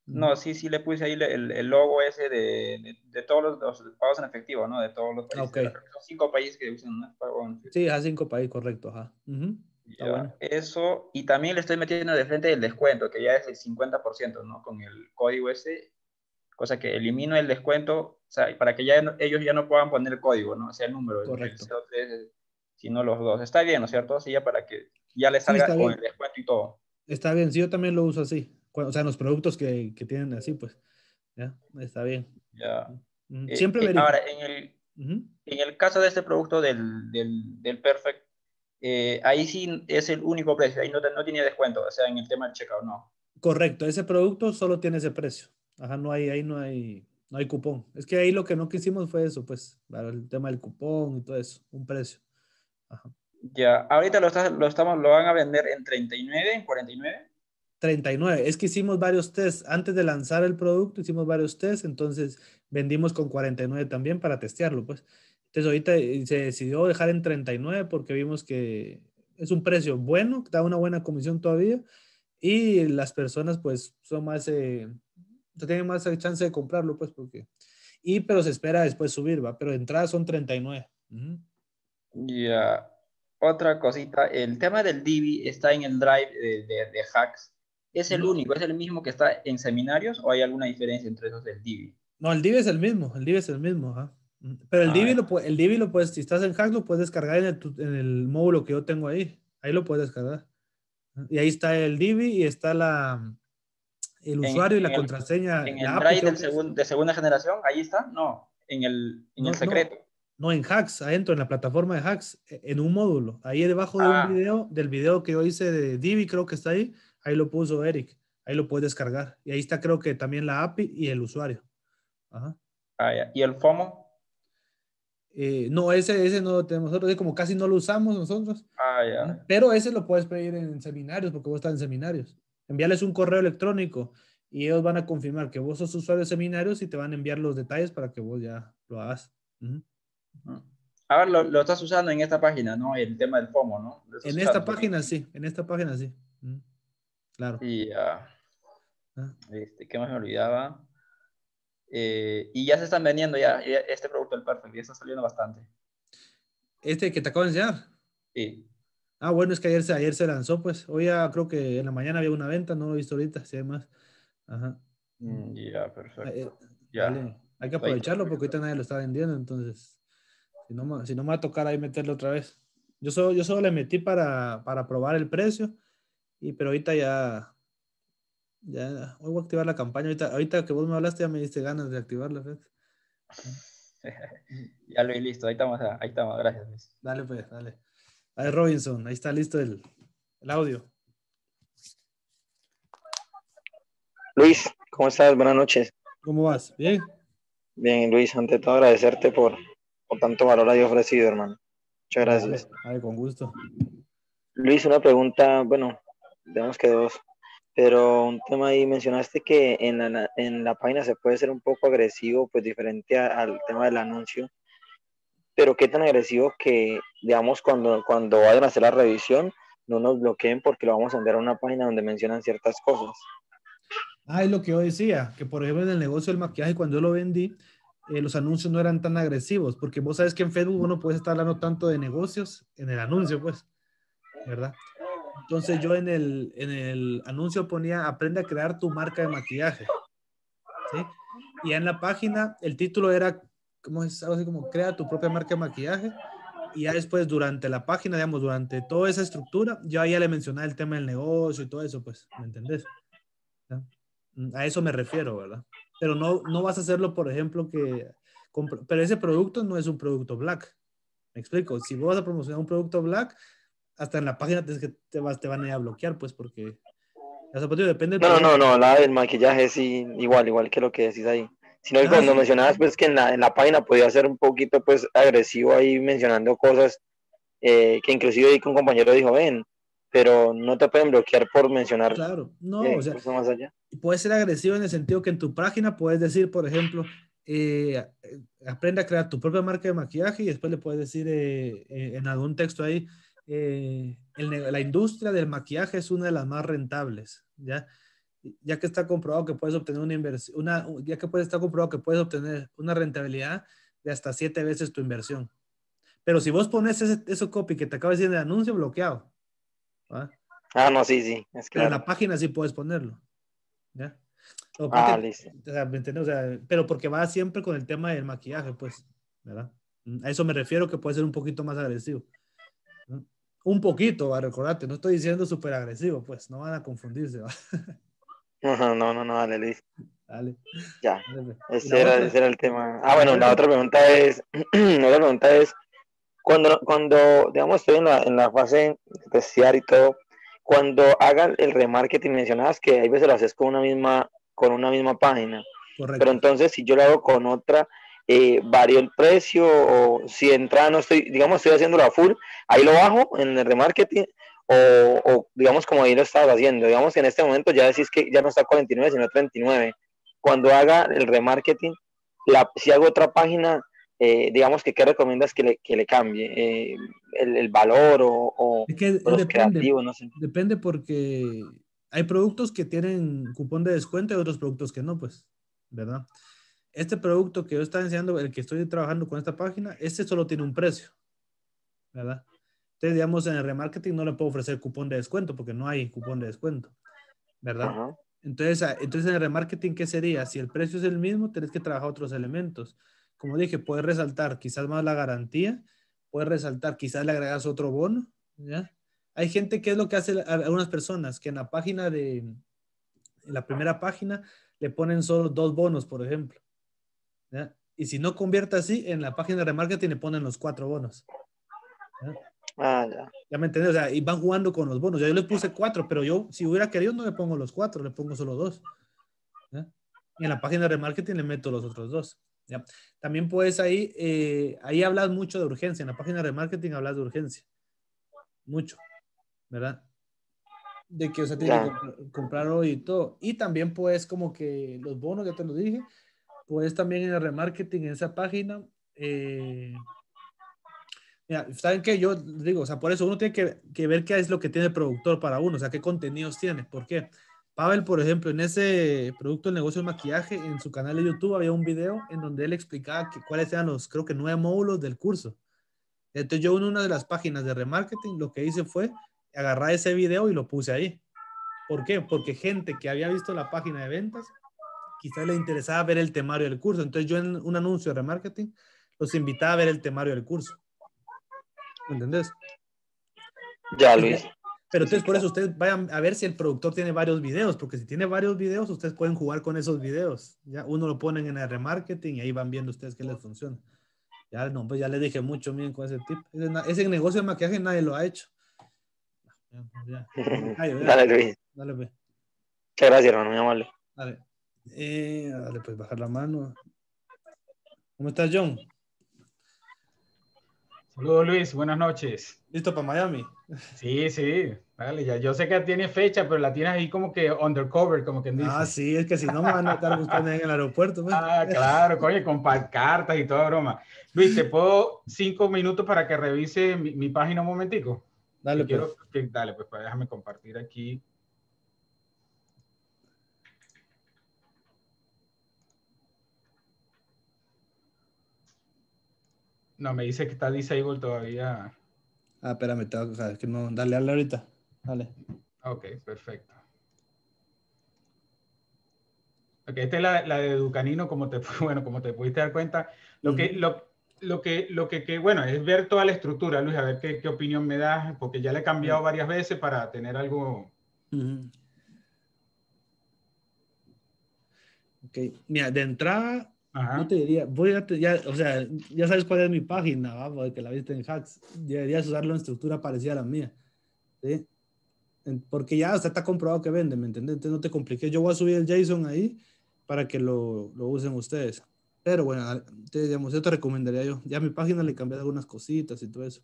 No, mm. sí, sí le puse ahí el, el logo ese de, de, todos los, pagos en efectivo, ¿no? De todos los países. Okay. cinco países que usan en efectivo. sí, a cinco países, correcto, ajá. Eso, y también le estoy metiendo de frente el descuento, que ya es el 50%, ¿no? Con el código ese, cosa que elimino el descuento, o sea, para que ya ellos ya no puedan poner el código, ¿no? O sea, el número, Correcto. El sino los dos. Está bien, ¿no es cierto? Así ya para que ya les salga con el descuento y todo. Está bien, sí, yo también lo uso así. O sea, en los productos que, que tienen así, pues. Ya, está bien. Ya. Eh, siempre eh, Ahora, en el, en el caso de este producto del, del, del Perfect eh, ahí sí es el único precio, ahí no, no tiene descuento, o sea, en el tema del checkout no. Correcto, ese producto solo tiene ese precio. Ajá, no hay, ahí no hay, no hay cupón. Es que ahí lo que no quisimos fue eso, pues, el tema del cupón y todo eso, un precio. Ajá. Ya, ahorita lo, lo, estamos, lo van a vender en 39, en 49. 39, es que hicimos varios tests. Antes de lanzar el producto, hicimos varios tests, entonces vendimos con 49 también para testearlo, pues. Entonces ahorita eh, se decidió dejar en 39 porque vimos que es un precio bueno, da una buena comisión todavía y las personas pues son más, eh, tienen más eh, chance de comprarlo pues porque, y pero se espera después subir, va, pero de entrada son 39. Y Ya, otra cosita, el tema del Divi está en el drive de, Hacks. ¿Es el único? ¿Es el mismo que está en seminarios o hay alguna diferencia entre esos del Divi? No, el Divi es el mismo, el Divi es el mismo. Mm, pero el Divi, lo, el lo puedes, si estás en hacks lo puedes descargar en el, el, módulo que yo tengo ahí. Ahí lo puedes descargar. Y ahí está el Divi y está la, mm, el usuario y la contraseña. ¿En el de segunda generación? ¿Ahí está? No, en el, el secreto. No, en Hacks, adentro, en la plataforma de Hacks, e-, en un módulo. Ahí debajo de un ah. video, del video que yo hice de Divi, creo que está ahí. Ahí lo puso Eric. Ahí lo puedes descargar. Y ahí está, creo que también la API y el usuario. Ah, ¿Y el FOMO? Eh, no, ese, ese no lo tenemos nosotros, como casi no lo usamos nosotros. Ah, Pero ese lo puedes pedir en seminarios, porque vos estás en seminarios. enviarles un correo electrónico y ellos van a confirmar que vos sos usuario de seminarios y te van a enviar los detalles para que vos ya lo hagas. a ver lo, estás usando en esta página, ¿no? El tema del FOMO, ¿no? En esta página sí, en esta página sí. Claro. Y, ah. este, ¿qué más me olvidaba? Eh, y ya se están vendiendo ya, e, este producto del Perfect, Y está saliendo bastante. ¿Este que te acabo de enseñar? Sí. Ah, bueno, es que ayer, ayer se lanzó, pues. Hoy ya creo que en la mañana había una venta, no lo he visto ahorita, si además. Mm, ya, perfecto. Eh, ya. Hay que aprovecharlo porque ahorita nadie lo está vendiendo, entonces. Si no, si no me va a tocar ahí meterlo otra vez. Yo solo, yo solo le metí para, para probar el precio, y, pero ahorita ya ya, voy a activar la campaña. Ahorita, que vos me hablaste ya me diste ganas de activarla, pues. ya lo he listo, ahí estamos, ah, ahí estamos, gracias. Luis. Dale pues, dale. Ahí Robinson, ahí está listo el, audio. Luis, ¿cómo estás? Buenas noches. ¿Cómo vas? ¿Bien? Bien, Luis, ante todo agradecerte por, tanto valor ahí ofrecido, hermano. Muchas gracias. con gusto. Luis, una pregunta, bueno, digamos que dos. Pero un tema ahí, mencionaste que en la, página se puede ser un poco agresivo, pues diferente al tema del anuncio. Pero qué tan agresivo que, digamos, cuando, cuando vayan a hacer la revisión, no nos bloqueen porque lo vamos a enviar a una página donde mencionan ciertas cosas. Ah, es lo que yo decía, que por ejemplo en el negocio del maquillaje, cuando yo lo vendí, eh, los anuncios no eran tan agresivos, porque vos sabes que en Facebook uno puede estar hablando tanto de negocios en el anuncio, pues, ¿verdad? Entonces yo en el, en el anuncio ponía, aprende a crear tu marca de maquillaje. ¿Sí? Y en la página el título era, ¿cómo es? Algo así como, crea tu propia marca de maquillaje. Y ya después durante la página, digamos, durante toda esa estructura, yo ya le mencioné el tema del negocio y todo eso, pues, ¿me entendés? Mm, a eso me refiero, ¿verdad? Pero no, no vas a hacerlo, por ejemplo, que... Pero ese producto no es un producto black. Me explico, si vos vas a promocionar un producto black, hasta en la página te, te, vas, te van a, bloquear, pues, porque No, no, no, la del maquillaje sí, igual, igual que lo que decís ahí. Sino que ah, cuando mencionabas, pues, que en la, en la página podía ser un poquito, pues, agresivo ahí mencionando cosas eh, que inclusive ahí que un compañero dijo, ven, pero no te pueden bloquear por mencionar. Claro, no, eh, o sea, más allá. puede ser agresivo en el sentido que en tu página puedes decir, por ejemplo, eh, aprende a crear tu propia marca de maquillaje y después le puedes decir eh, en algún texto ahí, eh, la industria del maquillaje es una de las más rentables, ¿ya? Ya que está comprobado que puedes obtener una inversión, una, ya que puede estar comprobado que puedes obtener una rentabilidad de hasta siete veces tu inversión. Pero si vos pones ese, copy que te acaba de decir en el anuncio, bloqueado. Ah, no, sí, sí. en la página sí puedes ponerlo. ¿Ya? ah, listo. pero porque va siempre con el tema del maquillaje, pues, ¿verdad? A eso me refiero que puede ser un poquito más agresivo un poquito, va, recordarte no estoy diciendo súper agresivo, pues no van a confundirse. ¿va? No, no, no, dale, Luis. Dale. Ya, pues. Ese, era, el tema. Ah, bueno, la otra pregunta es, la otra pregunta es, cuando, cuando digamos, estoy en la, fase especial y todo, cuando hagan el remarketing, mencionabas que hay veces lo haces con una misma, con una misma página. Correcto. Pero entonces, si yo lo hago con otra, eh, varió el precio, o si entra no estoy, digamos, estoy haciendo la full, ahí lo bajo en el remarketing, o, digamos como ahí lo estaba haciendo, digamos que en este momento ya decís que ya no está 49, sino 39. Cuando haga el remarketing, la, si hago otra página, eh, digamos que qué recomiendas que le, que le cambie, eh, el, valor o, o es los depende, creativos, Depende porque hay productos que tienen cupón de descuento y otros productos que no, pues, ¿verdad? este producto que yo estaba enseñando, el que estoy trabajando con esta página, este solo tiene un precio, ¿verdad? Entonces, digamos, en el remarketing no le puedo ofrecer cupón de descuento porque no hay cupón de descuento, ¿verdad? Entonces, ah, entonces, en el remarketing, ¿qué sería? Si el precio es el mismo, tenés que trabajar otros elementos. Como dije, puedes resaltar quizás más la garantía, puedes resaltar quizás le agregas otro bono, ¿ya? Hay gente que es lo que hace algunas personas, que en la página de, en la primera página, le ponen solo dos bonos, por ejemplo y si no convierta así, en la página de remarketing le ponen los cuatro bonos. ¿ya? Ah, ya. me entendés, o sea, y van jugando con los bonos. Yo, les le puse cuatro, pero yo, si hubiera querido, no le pongo los cuatro, le pongo solo dos. Y en la página de remarketing le meto los otros dos. ¿ya? También puedes ahí, eh, ahí hablas mucho de urgencia. En la página de remarketing hablas de urgencia. Mucho, ¿verdad? De que, o sea, que comprar hoy y todo. Y también puedes como que los bonos, ya te los dije, Puedes también en el remarketing, en esa página. Eh, mira, ¿saben qué? Yo digo, o sea, por eso uno tiene que, ver qué es lo que tiene el productor para uno, o sea, qué contenidos tiene. ¿Por qué? Pavel, por ejemplo, en ese producto del negocio de maquillaje, en su canal de YouTube había un video en donde él explicaba que, cuáles eran los, creo que nueve módulos del curso. Entonces yo en una de las páginas de remarketing lo que hice fue agarrar ese video y lo puse ahí. ¿Por qué? Porque gente que había visto la página de ventas quizás le interesaba ver el temario del curso. Entonces yo en un anuncio de remarketing los invitaba a ver el temario del curso. ¿Entendés? Ya, Luis. Pero entonces por eso ustedes vayan a ver si el productor tiene varios videos, porque si tiene varios videos, ustedes pueden jugar con esos videos. Ya uno lo ponen en el remarketing y ahí van viendo ustedes qué les funciona. Ya, no, pues ya les dije mucho, miren, con ese tip. Ese, negocio de maquillaje nadie lo ha hecho. Dale, Luis. Dale, pues. Muchas gracias, hermano, muy amable. Dale. Eh, dale, pues bajar la mano. ¿Cómo estás, John? Saludos, Luis. Buenas noches. ¿Listo para Miami? Sí, sí. dale ya. Yo sé que tiene fecha, pero la tienes ahí como que undercover, como que dice. Ah, sí, es que si no me van a estar buscando en el aeropuerto. Pues. Ah, claro, coño, con cartas y toda broma. Luis, ¿te puedo cinco minutos para que revise mi, página un momentico? Dale, Quiero pues. dale, pues, pues, déjame compartir aquí No, me dice que está disabled todavía. Ah, espérame, tengo que, que no, dale, la ahorita. Dale. Ok, perfecto. Ok, esta es la, de Ducanino, como te, bueno, como te pudiste dar cuenta. Lo que, lo, que, lo que, bueno, es ver toda la estructura, Luis, a ver qué, qué opinión me das, porque ya le he cambiado varias veces para tener algo. Ok, mira, de entrada, no te diría, voy a, ya, o sea, ya sabes cuál es mi página, ¿va? porque la viste en Hacks. Deberías usarlo en estructura parecida a la mía. Porque ya está comprobado que vende, ¿me entiendes? Entonces no te compliques. Yo voy a subir el JSON ahí para que lo, lo usen ustedes. Pero bueno, digamos, yo te recomendaría yo. Ya a mi página le cambié algunas cositas y todo eso.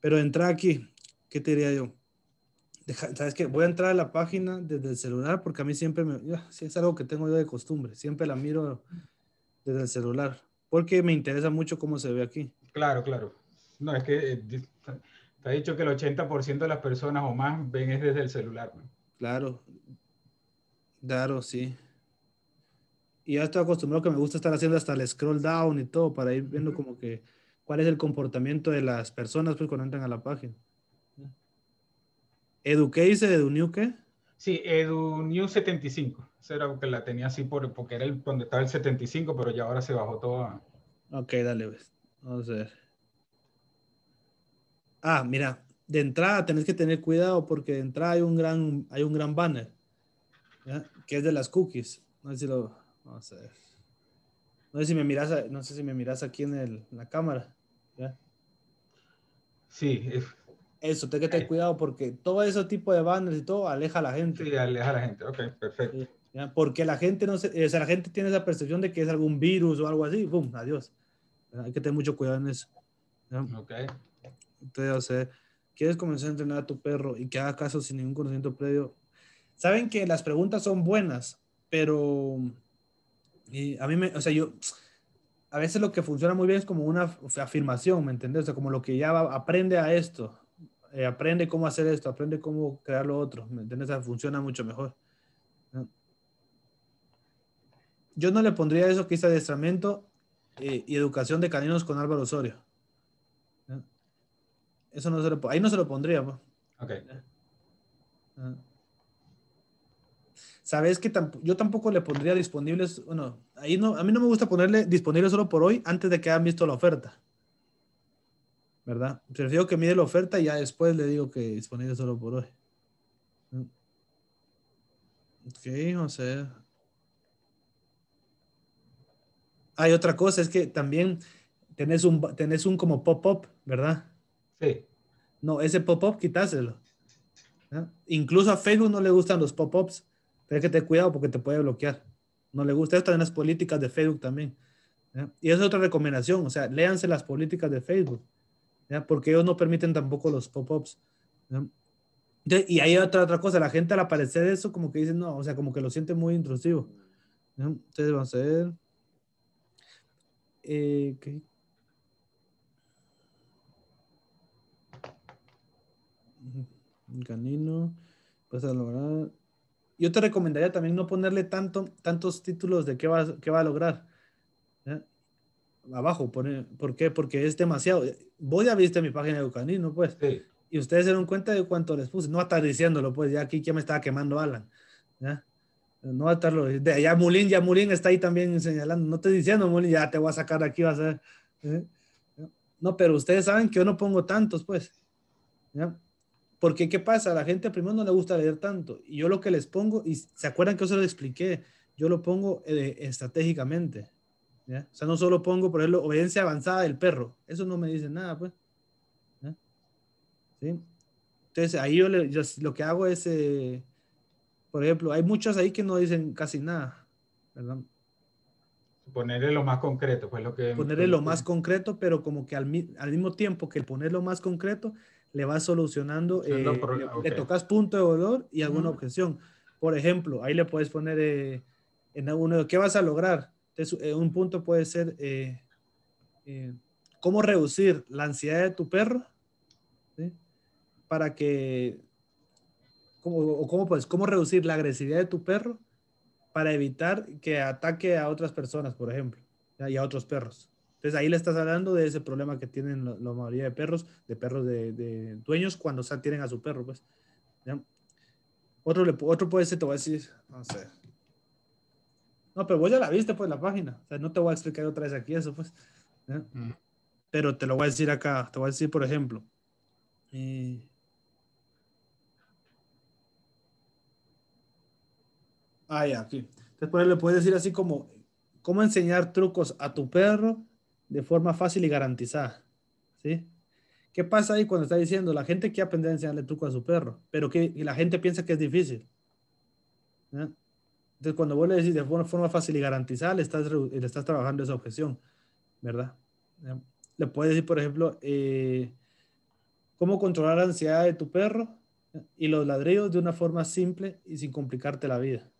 Pero entrar aquí, ¿qué te diría yo? ¿Sabes qué? Voy a entrar a la página desde el celular porque a mí siempre me... Sí, es algo que tengo yo de costumbre. Siempre la miro desde el celular, porque me interesa mucho cómo se ve aquí. Claro, claro. No, es que eh, te ha dicho que el 80% de las personas o más ven es desde el celular. Claro, claro, sí. Y ya estoy acostumbrado que me gusta estar haciendo hasta el scroll down y todo para ir viendo como que cuál es el comportamiento de las personas pues, cuando entran a la página. Eduqué, dice de New qué? Sí, New 75 era que la tenía así porque era el, donde estaba el 75, pero ya ahora se bajó todo a... Ok, dale, pues. Vamos a ver. Ah, mira, de entrada tenés que tener cuidado porque de entrada hay un gran, hay un gran banner, que es de las cookies. No sé si lo... Vamos a ver. No sé si me miras, no sé si me miras aquí en, el, la cámara. ¿ya? Sí, Eso, tenés que tener cuidado porque todo ese tipo de banners y todo aleja a la gente. Sí, aleja a la gente. Ok, perfecto porque la gente no o sea, la gente tiene esa percepción de que es algún virus o algo así, ¡pum! Adiós. Hay que tener mucho cuidado en eso. Ok. Entonces, quieres comenzar a entrenar a tu perro y que haga caso sin ningún conocimiento previo. Saben que las preguntas son buenas, pero a mí me, o sea, yo a veces lo que funciona muy bien es como una afirmación, ¿me entiendes? O sea, como lo que ya aprende a esto, eh, aprende cómo hacer esto, aprende cómo crear lo otro, ¿me entiendes? funciona mucho mejor. yo no le pondría eso que hice adiestramiento eh, y educación de caninos con Álvaro Osorio. Eso no se lo, ahí no se lo pondría. Pues. Ok. Ah. Sabes que yo tampoco le pondría disponibles, bueno, ahí no, a mí no me gusta ponerle disponible solo por hoy antes de que hayan visto la oferta. ¿Verdad? Prefiero que mide la oferta y ya después le digo que disponible solo por hoy. Mm. Ok, o Hay otra cosa, es que también tenés un, tenés un como pop-up, ¿verdad? Sí. No, ese pop-up quitáselo. Incluso a Facebook no le gustan los pop-ups. Tienes que tener cuidado porque te puede bloquear. No le gusta. Esto en las políticas de Facebook también. Y esa es otra recomendación. O sea, léanse las políticas de Facebook. Porque ellos no permiten tampoco los pop-ups. Y hay otra, otra cosa. La gente al aparecer eso como que dice, no, o sea, como que lo siente muy intrusivo. Ustedes Entonces vamos a ver. Eh, Canino, pues Yo te recomendaría también no ponerle tanto, tantos títulos de qué va, va a lograr. Abajo, ¿por qué? Porque es demasiado. Vos ya viste mi página de Canino, pues. Y ustedes se dan cuenta de cuánto les puse. No atardeciéndolo pues ya aquí ya me estaba quemando Alan. ¿Ya? No estarlo. De allá Mulín, ya Mulín está ahí también señalando. No te diciendo, Mulín, ya te voy a sacar de aquí, vas a ¿eh? No, pero ustedes saben que yo no pongo tantos, pues. ¿Ya? Porque, ¿qué pasa? A la gente primero no le gusta leer tanto. Y yo lo que les pongo, y se acuerdan que yo se lo expliqué, yo lo pongo eh, estratégicamente. O sea, no solo pongo, por ejemplo, obediencia avanzada del perro. Eso no me dice nada, pues. ¿Sí? Entonces, ahí yo, lo que hago es. Eh, por ejemplo, hay muchas ahí que no dicen casi nada, Ponerle lo más concreto, pues lo que... Ponerle lo más concreto, pero como que al, mismo tiempo que poner lo más concreto, le vas solucionando, eh, le, tocas punto de dolor y alguna objeción. Por ejemplo, ahí le puedes poner eh, en alguno, ¿qué vas a lograr? Entonces, eh, un punto puede ser, eh, ¿cómo reducir la ansiedad de tu perro? Para que cómo, pues, cómo reducir la agresividad de tu perro para evitar que ataque a otras personas, por ejemplo, y a otros perros. Entonces ahí le estás hablando de ese problema que tienen la, mayoría de perros, de perros de, dueños cuando se tienen a su perro, pues. Otro, le, otro puede ser, te voy a decir, no sé. No, pero vos ya la viste, pues, la página. no te voy a explicar otra vez aquí eso, pues. Mm. Pero te lo voy a decir acá, te voy a decir, por ejemplo, eh, Ah, ya, aquí. Entonces, le puedes decir así como, ¿cómo enseñar trucos a tu perro de forma fácil y garantizada? ¿Sí? ¿Qué pasa ahí cuando está diciendo la gente quiere aprender a enseñarle trucos a su perro, pero que la gente piensa que es difícil? ¿Eh? Entonces, cuando vos le decís de forma fácil y garantizada, le estás, estás trabajando esa objeción, ¿verdad? ¿Eh? Le puedes decir, por ejemplo, eh, cómo controlar la ansiedad de tu perro y los ladrillos de una forma simple y sin complicarte la vida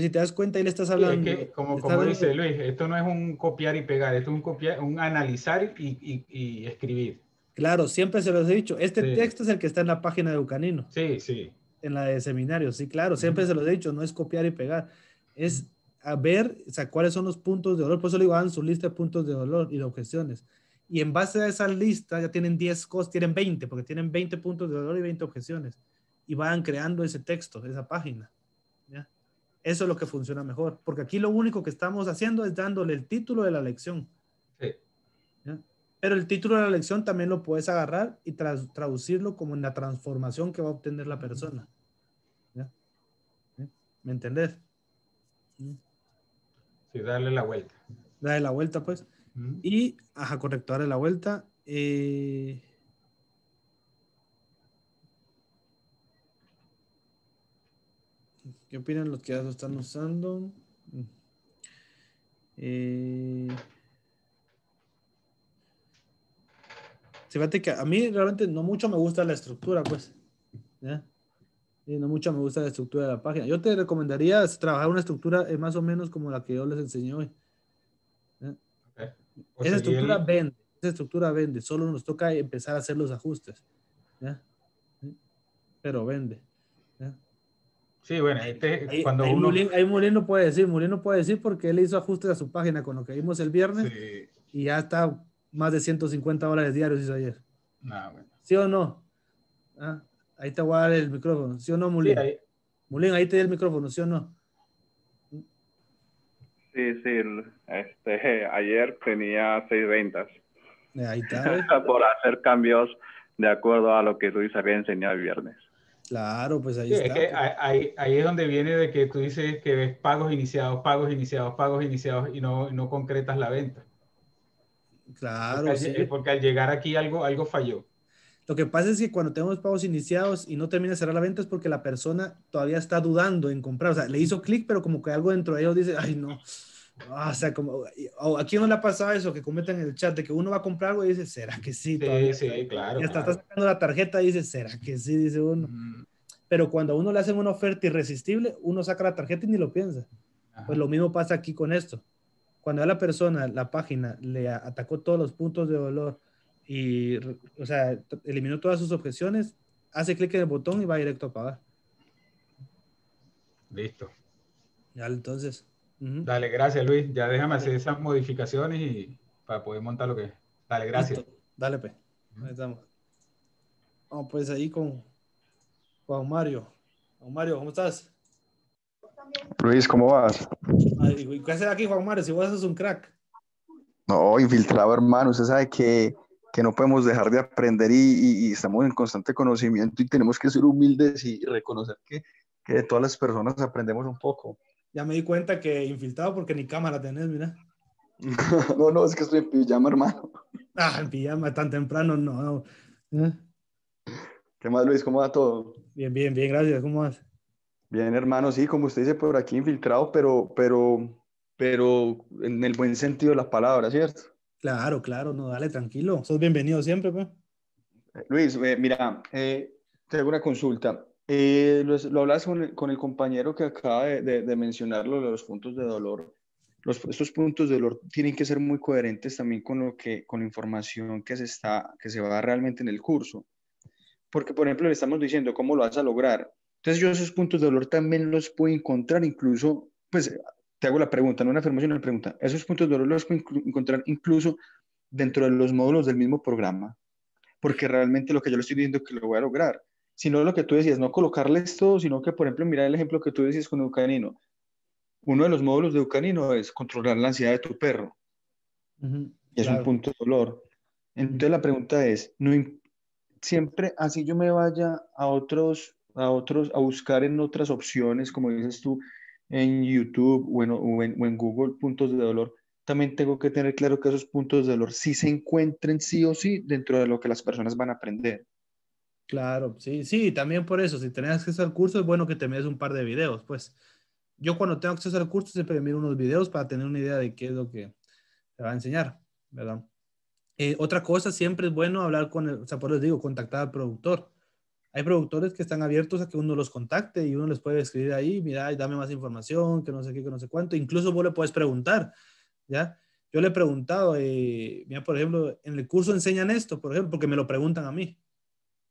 si te das cuenta, y le estás hablando. como, como dice Luis, esto no es un copiar y pegar, esto es un, copiar, un analizar y, y, escribir. Claro, siempre se los he dicho. Este texto es el que está en la página de Eucanino. Sí, sí. En la de seminarios, sí, claro, siempre se los he dicho, no es copiar y pegar, es a ver o sea, cuáles son los puntos de dolor. Por eso le digo, hagan su lista de puntos de dolor y de objeciones. Y en base a esa lista ya tienen 10 cosas, tienen 20, porque tienen 20 puntos de dolor y 20 objeciones. Y van creando ese texto, esa página. Eso es lo que funciona mejor, porque aquí lo único que estamos haciendo es dándole el título de la lección. Sí. Pero el título de la lección también lo puedes agarrar y traducirlo como en la transformación que va a obtener la persona. ¿Me entendés? ¿Sí? dale la vuelta. Dale la vuelta, pues. Y, ajá, correcto, dale la vuelta. Eh, ¿Qué opinan los que ya lo están usando? Eh, fíjate que a mí realmente no mucho me gusta la estructura, pues. Y no mucho me gusta la estructura de la página. Yo te recomendaría trabajar una estructura eh, más o menos como la que yo les enseñé hoy. esa estructura vende, esa estructura vende. Solo nos toca empezar a hacer los ajustes. Pero vende. ¿ya? Sí, bueno, este, ahí, cuando ahí Mulín, no puede decir, Mulín no puede decir porque él hizo ajustes a su página con lo que vimos el viernes y ya está más de 150 dólares diarios hizo ayer. Ah, ¿Sí o no? Ah, ahí te voy a dar el micrófono. ¿Sí o no, Mulín? Mulín, ahí te di el micrófono, ¿sí o no? Sí, sí. Este, ayer tenía seis ventas. Ahí está. Por hacer cambios de acuerdo a lo que Luis había enseñado el viernes. Claro, pues ahí está. Es pues. ahí, es donde viene de que tú dices que ves pagos iniciados, pagos iniciados, pagos iniciados y no, no concretas la venta. Claro. Porque, sí. al, porque al llegar aquí algo, algo falló. Lo que pasa es que cuando tenemos pagos iniciados y no termina de cerrar la venta es porque la persona todavía está dudando en comprar. O sea, le hizo clic, pero como que algo dentro de ellos dice, ay, no, Ah, o sea, como, aquí no le ha pasado eso que comentan en el chat de que uno va a comprar algo y dice, ¿será que sí? claro. Y está sacando la tarjeta y dice, ¿será que sí? Dice uno. Mm. Pero cuando a uno le hacen una oferta irresistible, uno saca la tarjeta y ni lo piensa. Pues lo mismo pasa aquí con esto. Cuando a la persona, la página, le atacó todos los puntos de dolor y, o sea, eliminó todas sus objeciones, hace clic en el botón y va directo a pagar. Listo. Ya, entonces. Dale, gracias Luis. Ya déjame hacer esas modificaciones y para poder montar lo que Dale, gracias. Dale, pues. estamos. Vamos pues ahí con Juan Mario. Juan Mario, ¿cómo estás? Luis, ¿cómo vas? ¿Qué haces aquí, Juan Mario? Si vos sos un crack. No, infiltrado, hermano. Usted sabe que, no podemos dejar de aprender y, estamos en constante conocimiento y tenemos que ser humildes y reconocer que, que de todas las personas aprendemos un poco. Ya me di cuenta que infiltrado porque ni cámara tenés, mira. no, no, es que estoy en pijama, hermano. Ah, en pijama, tan temprano, no. ¿Eh? ¿Qué más, Luis? ¿Cómo va todo? Bien, bien, bien, gracias. ¿Cómo vas? Bien, hermano, sí, como usted dice, por aquí infiltrado, pero, pero, pero en el buen sentido de las palabras, ¿cierto? Claro, claro, no, dale, tranquilo. Sos bienvenido siempre, pues. Luis, eh, mira, eh, tengo una consulta. Eh, lo, hablas con el, compañero que acaba de, de, de los puntos de dolor. Los, estos puntos de dolor tienen que ser muy coherentes también con, lo que, con la información que se, está, que se va realmente en el curso. Porque, por ejemplo, le estamos diciendo cómo lo vas a lograr. Entonces, esos puntos de dolor también los puedo encontrar, incluso, pues, te hago la pregunta, no una afirmación, una pregunta. Esos puntos de dolor los puedo encontrar incluso dentro de los módulos del mismo programa, porque realmente lo que yo le estoy diciendo es que lo voy a lograr sino lo que tú decías, no colocarles todo, sino que, por ejemplo, mira el ejemplo que tú decías con Eucanino. Uno de los módulos de Eucanino es controlar la ansiedad de tu perro. y es un punto de dolor. Entonces la pregunta es, no, siempre así yo me vaya a otros, a otros, a buscar en otras opciones, como dices tú, en YouTube o en, o en Google, puntos de dolor, también tengo que tener claro que esos puntos de dolor sí se encuentren sí o sí dentro de lo que las personas van a aprender. Claro, sí, sí, también por eso, si tenés acceso al curso, es bueno que te mires un par de videos, pues. Yo cuando tengo acceso al curso siempre miro unos videos para tener una idea de qué es lo que te va a enseñar, ¿verdad? Eh, otra cosa, siempre es bueno hablar con, el, o sea, por les digo, contactar al productor. Hay productores que están abiertos a que uno los contacte y uno les puede escribir ahí, mira, dame más información, que no sé qué, que no sé cuánto. Incluso vos le puedes preguntar, ¿ya? Yo le he preguntado, eh, mira, por ejemplo, en el curso enseñan esto, por ejemplo, porque me lo preguntan a mí.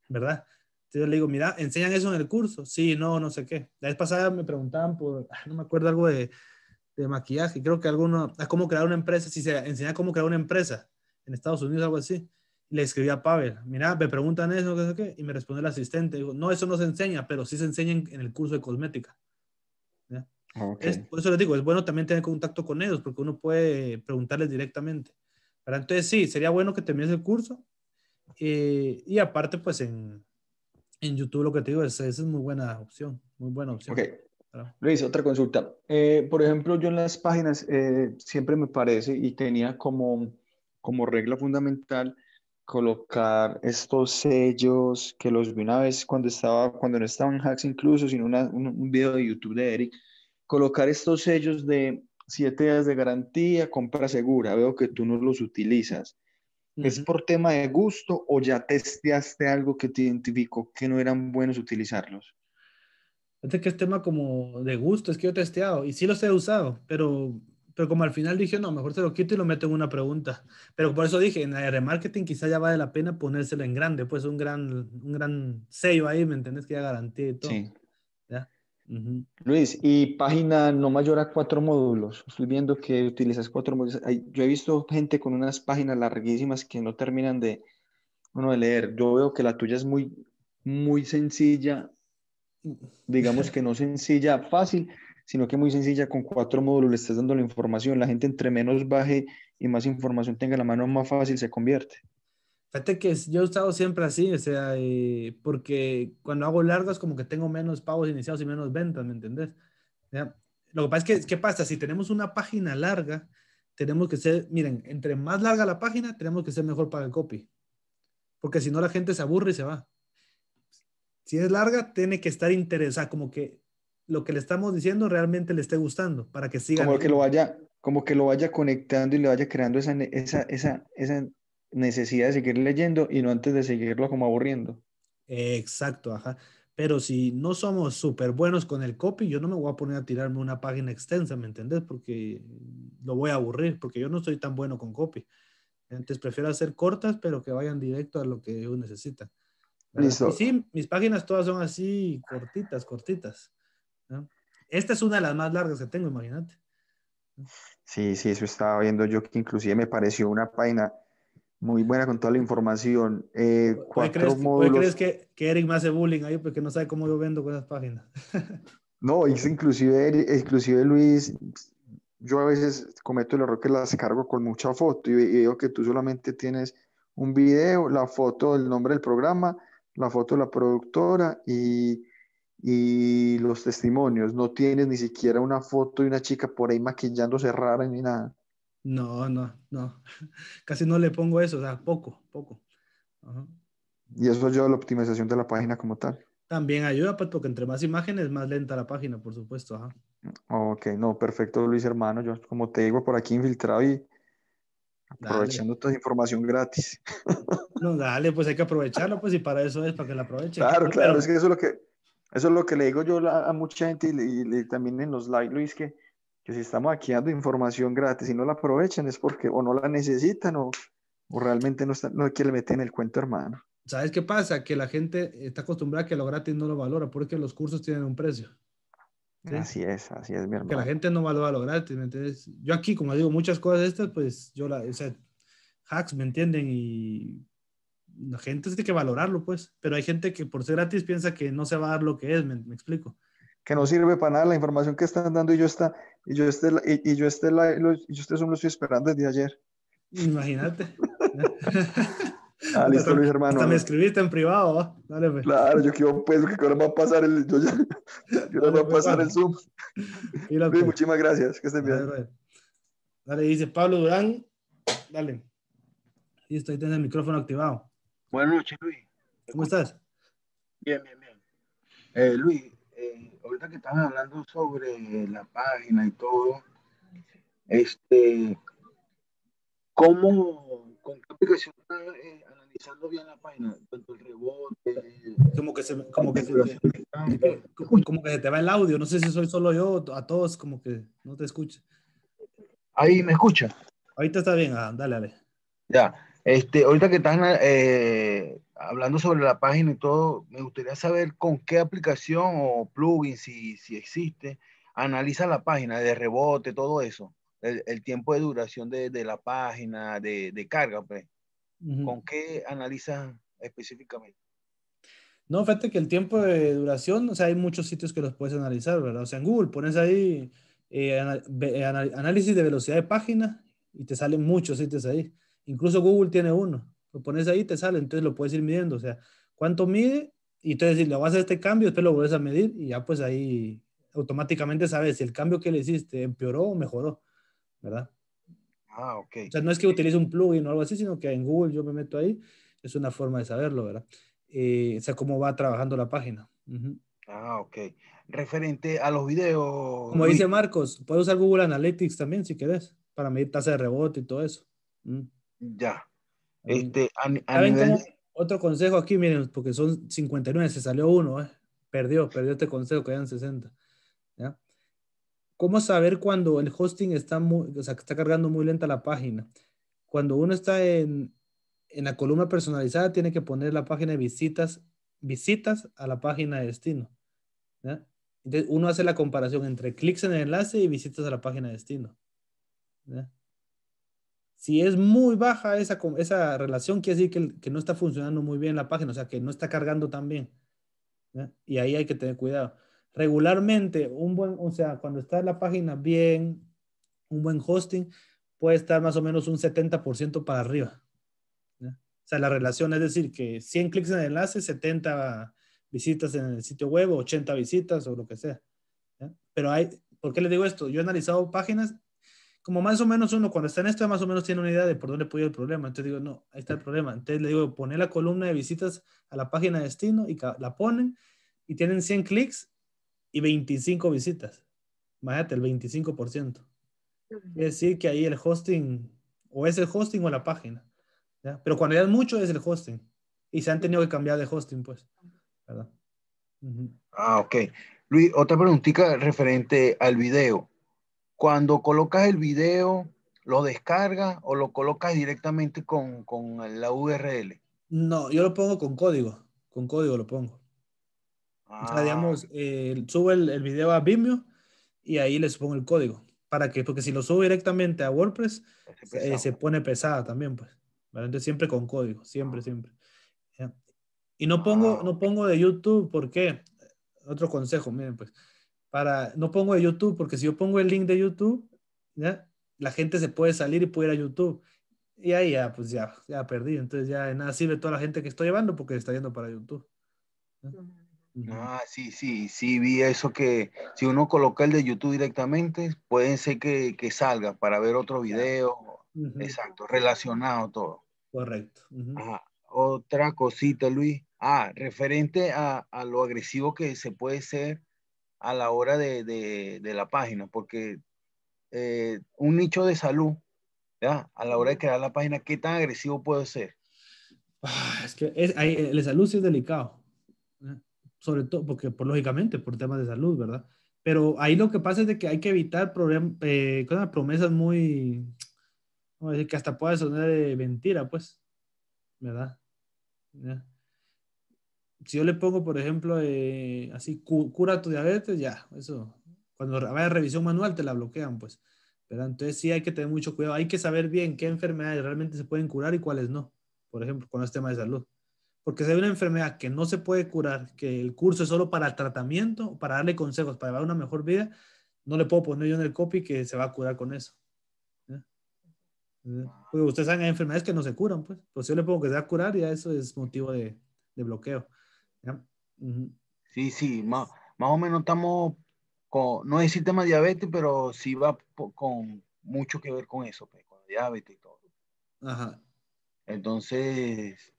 ¿verdad? Entonces le digo, mira, ¿enseñan eso en el curso? Sí, no, no sé qué. La vez pasada me preguntaban por, ah, no me acuerdo algo de, de maquillaje, creo que alguno, a ah, cómo crear una empresa, si se enseña cómo crear una empresa en Estados Unidos, algo así. Le escribí a Pavel, mira, me preguntan eso, qué, y me responde el asistente, digo, no, eso no se enseña, pero sí se enseña en, el curso de cosmética. Ah, por eso les digo, es bueno también tener contacto con ellos, porque uno puede preguntarles directamente. Pero entonces sí, sería bueno que termines el curso eh, y aparte, pues en, en, YouTube lo que te digo es, esa es muy buena opción, muy buena opción. Okay. Luis, otra consulta. Eh, por ejemplo, yo en las páginas eh, siempre me parece y tenía como, como regla fundamental colocar estos sellos que los vi una vez cuando estaba, cuando no en hacks incluso, sino un, un, video de YouTube de Eric, colocar estos sellos de siete días de garantía, compra segura. Veo que tú no los utilizas. ¿Es por tema de gusto o ya testeaste algo que te identificó que no eran buenos utilizarlos? Es que es tema como de gusto, es que yo he testeado y sí los he usado, pero, pero como al final dije, no, mejor se lo quito y lo meto en una pregunta. Pero por eso dije, en el remarketing quizá ya vale la pena ponérselo en grande, pues un gran, un gran sello ahí, ¿me entendés? Que ya garantía y todo. Sí. Luis, y página no mayor a cuatro módulos. Estoy viendo que utilizas cuatro módulos. Yo he visto gente con unas páginas larguísimas que no terminan de, de leer. Yo veo que la tuya es muy, muy sencilla, digamos que no sencilla, fácil, sino que muy sencilla, con cuatro módulos le estás dando la información. La gente entre menos baje y más información tenga la mano, más fácil se convierte. Fíjate que yo he estado siempre así, o sea, eh, porque cuando hago largas como que tengo menos pagos iniciados y menos ventas, ¿me entendés? Lo que pasa es que, ¿qué pasa? Si tenemos una página larga, tenemos que ser, miren, entre más larga la página, tenemos que ser mejor para el copy, porque si no la gente se aburre y se va. Si es larga, tiene que estar interesada, como que lo que le estamos diciendo realmente le esté gustando, para que siga. Como que lo vaya, como que lo vaya conectando y le vaya creando esa, esa, esa, esa necesidad de seguir leyendo y no antes de seguirlo como aburriendo. Exacto, ajá. Pero si no somos súper buenos con el copy, yo no me voy a poner a tirarme una página extensa, ¿me entendés? Porque lo voy a aburrir, porque yo no soy tan bueno con copy. Entonces prefiero hacer cortas, pero que vayan directo a lo que uno necesita. Listo. sí, mis páginas todas son así, cortitas, cortitas. Esta es una de las más largas que tengo, imagínate. Sí, sí, eso estaba viendo yo, que inclusive me pareció una página muy buena con toda la información. Eh, cuatro crees, que, que, Eric me hace bullying ahí porque no sabe cómo yo vendo con esas páginas? no, inclusive, inclusive Luis, yo a veces cometo el error que las cargo con mucha foto y, veo que tú solamente tienes un video, la foto del nombre del programa, la foto de la productora y, y los testimonios. No tienes ni siquiera una foto de una chica por ahí maquillándose rara ni nada. No, no, no. Casi no le pongo eso, o sea, poco, poco. Y eso ayuda a la optimización de la página como tal. También ayuda, pues, porque entre más imágenes, más lenta la página, por supuesto. Ajá. Ok, no, perfecto, Luis, hermano. Yo, como te digo, por aquí infiltrado y aprovechando toda toda información gratis. No, dale, pues hay que aprovecharlo, pues, y para eso es, para que la aproveche. Claro, claro, es que eso es lo que, eso es lo que le digo yo a, mucha gente y, también en los live, Luis, que que si estamos aquí dando información gratis y no la aprovechan es porque o no la necesitan o, o realmente no, está, no quiere meter en el cuento, hermano. ¿Sabes qué pasa? Que la gente está acostumbrada a que lo gratis no lo valora porque los cursos tienen un precio. Así es, así es, mi hermano. Que la gente no valora lo gratis, ¿me entiendes? Yo aquí, como digo, muchas cosas estas, pues yo la, o sea, hacks, ¿me entienden? Y la gente tiene que valorarlo, pues. Pero hay gente que por ser gratis piensa que no se va a dar lo que es, me explico? que no sirve para nada la información que están dando y yo está y yo este y, yo este y yo este Zoom lo estoy esperando desde ayer. Imagínate. ah, listo, Luis hermano. Hasta me escribiste en privado, dale pues. Claro, yo quiero pues que ahora va a pasar el yo, ya, yo va a pues, pasar el Zoom. Luis, pues. muchísimas gracias, que estén bien. Pues. Dale, dice Pablo Durán. Dale. Y estoy teniendo el micrófono activado. Buenas noches, Luis. ¿Cómo estás? Bien, bien, bien. Eh, Luis, este, ahorita que estaban hablando sobre la página y todo, este, ¿cómo, con qué aplicación está eh, analizando bien la página? Tanto el rebote, como que se, como que como, que te va el audio, no sé si soy solo yo, a todos como que no te escucha. Ahí me escucha. Ahorita está bien, ah, dale, dale. Ya. Este, ahorita que estás eh, hablando sobre la página y todo, me gustaría saber con qué aplicación o plugin, si, existe, analiza la página de rebote, todo eso, el, tiempo de duración de, la página, de, carga, pues. ¿Con qué analiza específicamente? No, fíjate que el tiempo de duración, o sea, hay muchos sitios que los puedes analizar, ¿verdad? O sea, en Google pones ahí eh, análisis de velocidad de página y te salen muchos sitios ahí. Incluso Google tiene uno. Lo pones ahí te sale, entonces lo puedes ir midiendo. O sea, cuánto mide y entonces si le vas a hacer este cambio, después lo vuelves a medir y ya pues ahí automáticamente sabes si el cambio que le hiciste empeoró o mejoró, ¿verdad? Ah, ok. O sea, no es que utilice un plugin o algo así, sino que en Google yo me meto ahí, es una forma de saberlo, ¿verdad? Eh, o sea, cómo va trabajando la página. Ah, ok. Referente a los videos. Como dice Marcos, puedes usar Google Analytics también si quieres, para medir tasa de rebote y todo eso. Mm. Ya. Este, otro consejo aquí, miren, porque son 59, se salió uno, eh. perdió, perdió este consejo, quedan 60. ¿Cómo saber cuando el hosting está, muy, o sea, está cargando muy lenta la página? Cuando uno está en, la columna personalizada, tiene que poner la página de visitas, visitas a la página de destino. Entonces, uno hace la comparación entre clics en el enlace y visitas a la página de destino. ¿ya? Si es muy baja esa, esa relación, quiere decir que, que no está funcionando muy bien la página, o sea, que no está cargando tan bien. Y ahí hay que tener cuidado. Regularmente, un buen, o sea, cuando está la página bien, un buen hosting, puede estar más o menos un 70% para arriba. O sea, la relación es decir, que 100 clics en el enlace, 70 visitas en el sitio web, 80 visitas o lo que sea. Pero hay, ¿por qué le digo esto? Yo he analizado páginas como más o menos uno cuando está en esto, más o menos tiene una idea de por dónde puede ir el problema. Entonces digo, no, ahí está el problema. Entonces le digo, poner la columna de visitas a la página de destino y la ponen y tienen 100 clics y 25 visitas. Imagínate, el 25%. Es decir, que ahí el hosting, o es el hosting o la página. Pero cuando ya es mucho, es el hosting. Y se han tenido que cambiar de hosting, pues. Ah, ok. Luis, otra preguntita referente al video cuando colocas el video, ¿lo descargas o lo colocas directamente con, con, la URL? No, yo lo pongo con código. Con código lo pongo. O sea, ah. digamos, eh, subo el, el, video a Vimeo y ahí les pongo el código. ¿Para qué? Porque si lo subo directamente a WordPress, se pone pesada también, pues. Entonces siempre con código, siempre, ah. siempre. Y no pongo, ah, no pongo de YouTube, ¿por qué? Otro consejo, miren, pues para, no pongo de YouTube, porque si yo pongo el link de YouTube, ¿ya? la gente se puede salir y puede ir a YouTube. Y ahí ya, pues ya, ya perdí. Entonces ya de nada sirve toda la gente que estoy llevando porque está yendo para YouTube. Ah, sí, sí, sí, vi eso que si uno coloca el de YouTube directamente, pueden ser que, que salga para ver otro video, exacto, relacionado todo. Correcto. Ah, otra cosita, Luis. Ah, referente a, a, lo agresivo que se puede ser a la hora de, de, la página, porque eh, un nicho de salud, ¿ya? a la hora de crear la página, ¿qué tan agresivo puede ser? Ah, es que es, el salud sí es delicado, sobre todo porque, por, lógicamente, por temas de salud, ¿verdad? Pero ahí lo que pasa es de que hay que evitar problem, eh, promesas muy, decir, que hasta pueda sonar de mentira, pues, ¿verdad? ¿Ya? si yo le pongo, por ejemplo, eh, así, cura tu diabetes, ya, eso, cuando vaya a revisión manual te la bloquean, pues. Pero Entonces sí hay que tener mucho cuidado, hay que saber bien qué enfermedades realmente se pueden curar y cuáles no, por ejemplo, con este tema de salud. Porque si hay una enfermedad que no se puede curar, que el curso es solo para tratamiento, para darle consejos, para llevar una mejor vida, no le puedo poner yo en el copy que se va a curar con eso. ustedes saben, hay enfermedades que no se curan, pues. Pues yo le pongo que se va a curar, ya eso es motivo de bloqueo. Sí, sí, más, o menos estamos con, no es sistema diabetes, pero sí va con mucho que ver con eso, pues, con diabetes y todo. Ajá. Entonces,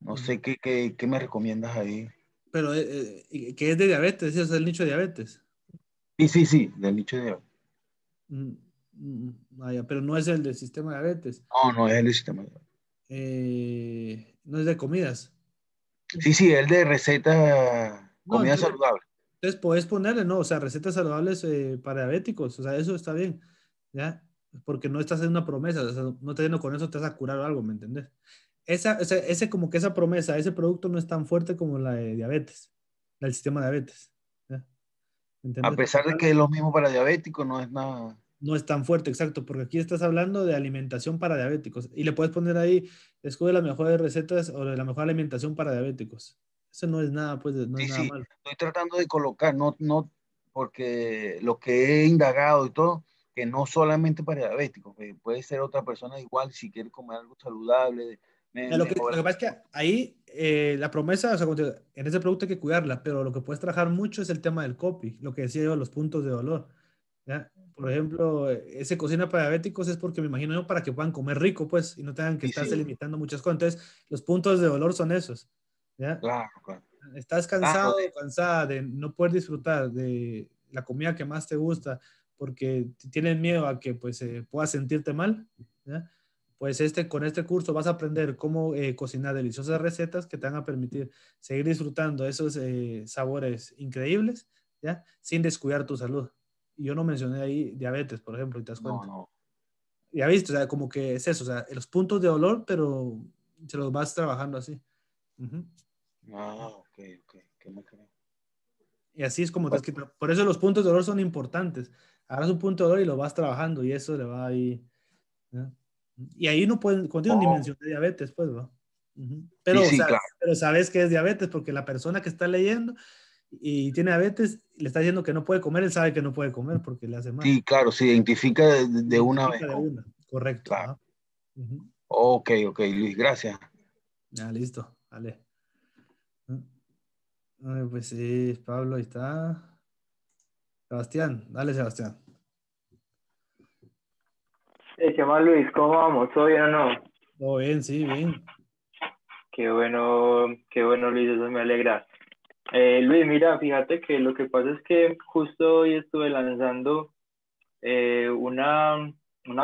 no sé qué, me recomiendas ahí. Pero, eh, eh ¿qué es de diabetes? ¿Es el nicho de diabetes? Sí, sí, sí, del nicho de diabetes. Mm, mm, mm, vaya, pero no es el del sistema diabetes. No, no es el del sistema diabetes. Eh, no es de comidas. Sí, sí, el de receta comida saludable. Entonces puedes ponerle, no, o sea, recetas saludables eh, para diabéticos, o sea, eso está bien, ¿ya? Porque no estás haciendo una promesa, o sea, no te diciendo con eso te vas a curar algo, ¿me entendés? Esa, ese, ese, como que esa promesa, ese producto no es tan fuerte como la de diabetes, el sistema de diabetes. ¿ya? A pesar de que es lo mismo para diabéticos, no es nada no es tan fuerte, exacto, porque aquí estás hablando de alimentación para diabéticos y le puedes poner ahí, la mejor de recetas o la mejor alimentación para diabéticos. Eso no es nada, pues, no es nada Estoy tratando de colocar, no, no, porque lo que he indagado y todo, que no solamente para diabéticos, que puede ser otra persona igual si quiere comer algo saludable. lo, que, pasa es que ahí eh, la promesa, o sea, en ese producto hay que cuidarla, pero lo que puedes trabajar mucho es el tema del copy, lo que decía yo, los puntos de dolor por ejemplo, eh, ese cocina para diabéticos es porque me imagino para que puedan comer rico, pues, y no tengan que estarse limitando muchas cosas. Entonces, los puntos de dolor son esos. Estás cansado, cansada de no poder disfrutar de la comida que más te gusta porque tienes miedo a que pues eh, puedas sentirte mal, pues este, con este curso vas a aprender cómo eh, cocinar deliciosas recetas que te van a permitir seguir disfrutando esos sabores increíbles, ¿ya? sin descuidar tu salud yo no mencioné ahí diabetes, por ejemplo, y te das cuenta. No, no. Ya viste, o sea, como que es eso, o sea, los puntos de dolor, pero se los vas trabajando así. Ah, ok, ok, qué crees Y así es como te has pues quitado. Por eso los puntos de dolor son importantes. Agarras un punto de dolor y lo vas trabajando y eso le va ahí. Y ahí no pueden, contigo oh. dimensión de diabetes, pues, ¿va? pero, o sea, pero sabes que es diabetes porque la persona que está leyendo y tiene diabetes, le está diciendo que no puede comer, él sabe que no puede comer porque le hace mal. Sí, claro, se identifica de, una vez. Correcto. Ok, ok, Luis, gracias. Ya, listo, vale. Mm. Pues sí, Pablo, ahí está. Sebastián, dale, Sebastián. Se llama Luis? ¿Cómo vamos? ¿Todo bien o no? Todo bien, sí, bien. Qué bueno, qué bueno, Luis, eso me alegra. Eh, Luis, mira, fíjate que lo que pasa es que justo hoy estuve lanzando eh, una,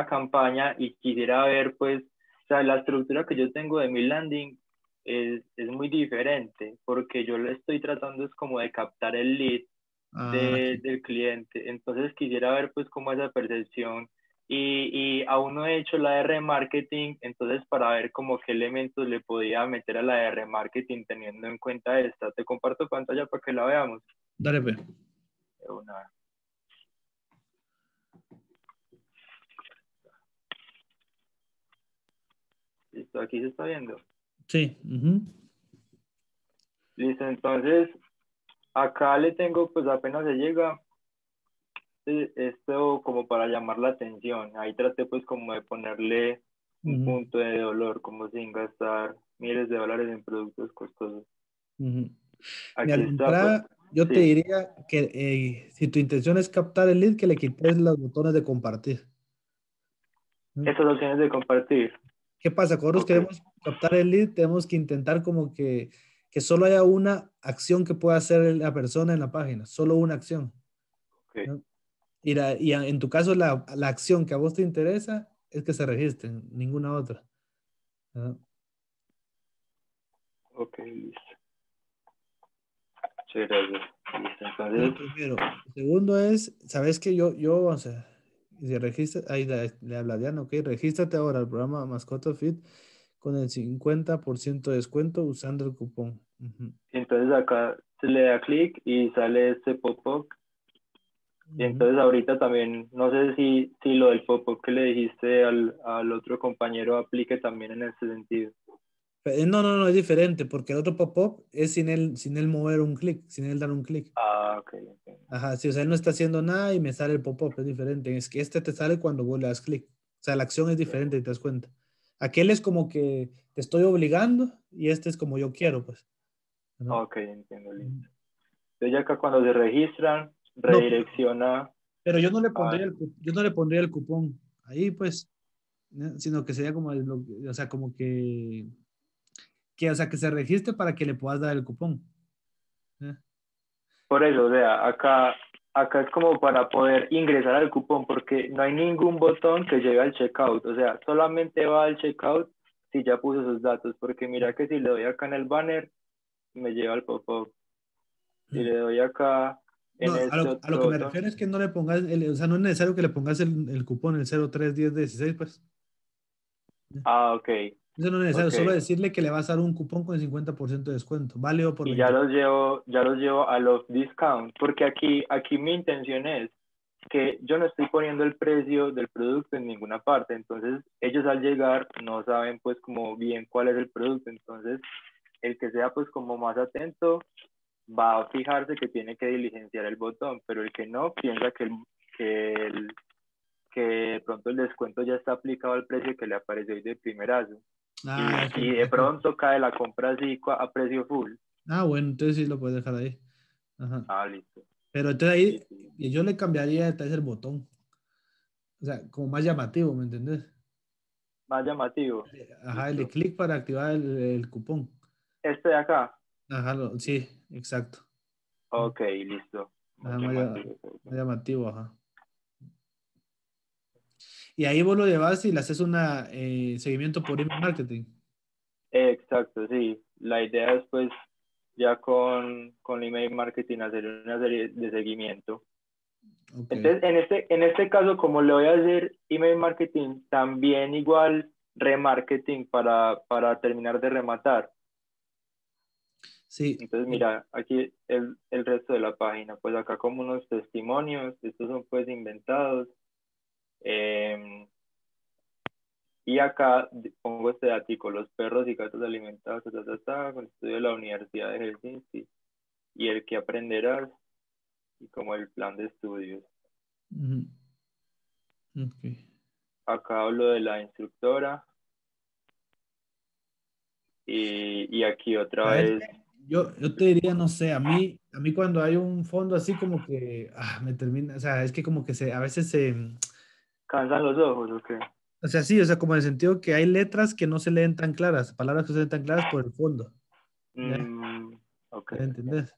campaña y quisiera ver, pues, o sea, la estructura que yo tengo de mi landing es, muy diferente porque yo lo estoy tratando es como de captar el lead ah, del cliente. Entonces quisiera ver, pues, cómo esa percepción y, aún no he hecho la de remarketing, entonces para ver como qué elementos le podía meter a la de marketing teniendo en cuenta esta. Te comparto pantalla para que la veamos. Dale, ve pues. Listo, aquí se está viendo. Sí. Listo, entonces acá le tengo, pues apenas se llega, este, esto como para llamar la atención. Ahí traté pues como de ponerle un punto de dolor, como sin gastar miles de dólares en productos costosos. Pues, yo te diría que eh, si tu intención es captar el lead, que le quites los botones de compartir. Esas opciones de compartir. ¿Qué pasa? Cuando okay. queremos captar el lead, tenemos que intentar como que, que solo haya una acción que pueda hacer la persona en la página, solo una acción. Okay. Y, en tu caso, la, acción que a vos te interesa es que se registren, ninguna otra. Ok, listo. Sí, gracias. primero. Pues, segundo es, ¿sabes que yo, yo, o sea, si registras, ahí le, habla Diana, ok, regístrate ahora al programa Mascota Fit con el 50% de descuento usando el cupón. Entonces acá se le da clic y sale este pop-up y entonces ahorita también, no sé si, si lo del pop-up que le dijiste al, otro compañero aplique también en ese sentido. No, no, no, es diferente, porque el otro pop-up es sin él, sin mover un clic, sin él dar un clic. Ah, ok, ok. Ajá, sí, o sea, él no está haciendo nada y me sale el pop-up, es diferente. Es que este te sale cuando vos le das clic. O sea, la acción es diferente, te das cuenta. Aquel es como que te estoy obligando y este es como yo quiero, pues. Ok, entiendo, lindo. Entonces ya acá cuando se registran, redirecciona. pero yo no, le pondría el, yo no le pondría el cupón ahí, pues, sino que sería como o sea, como que, que, o sea, que se registre para que le puedas dar el cupón. Por eso, o sea, acá, acá es como para poder ingresar al cupón, porque no hay ningún botón que llegue al checkout, o sea, solamente va al checkout si ya puso sus datos, porque mira que si le doy acá en el banner, me lleva al pop-up. Si le mm. doy acá a, lo, que me refiero es que no le pongas, o sea, no es necesario que le pongas el, el cupón, el 031016, pues. Ah, ok. Eso no es necesario, solo decirle que le vas a dar un cupón con el 50% de descuento, válido por... Y ya los llevo, ya los llevo a los discounts porque aquí, aquí mi intención es que yo no estoy poniendo el precio del producto en ninguna parte, entonces ellos al llegar no saben pues como bien cuál es el producto, entonces el que sea pues como más atento va a fijarse que tiene que diligenciar el botón, pero el que no piensa que, que, pronto el descuento ya está aplicado al precio que le apareció hoy de primerazo. Ah, y, de pronto cae la compra así a precio full. Ah, bueno, entonces sí lo puedes dejar ahí. Ah, listo. Pero entonces ahí yo le cambiaría el botón. O sea, como más llamativo, ¿me entendés? Más llamativo. Eh, ajá, le el clic para activar el cupón. Este de acá. Ajá, sí, exacto. Ok, listo. muy, llamativo, ajá. Y ahí vos lo llevas y le haces un eh, seguimiento por email marketing. Exacto, sí. La idea es pues ya con, con email marketing hacer una serie de seguimiento. Entonces, en este, en este caso, como le voy a hacer email marketing, también igual remarketing para, para terminar de rematar. Entonces, mira, aquí el, resto de la página, pues acá como unos testimonios, estos son pues inventados. Em, y acá pongo este dato, los perros y gatos alimentados, con el estudio de la Universidad de Helsinki, y el que aprenderás, y como el plan de estudios. Acá hablo de la instructora. Y, y aquí otra vez yo, yo te diría, no sé, a mí, a mí cuando hay un fondo así como que ah, me termina, o sea, es que como que se, a veces se... Cansan los ojos, ¿o qué? O sea, sí, o sea, como en el sentido que hay letras que no se leen tan claras, palabras que se leen tan claras por el fondo. Mm, ok. okay. ¿Entendés?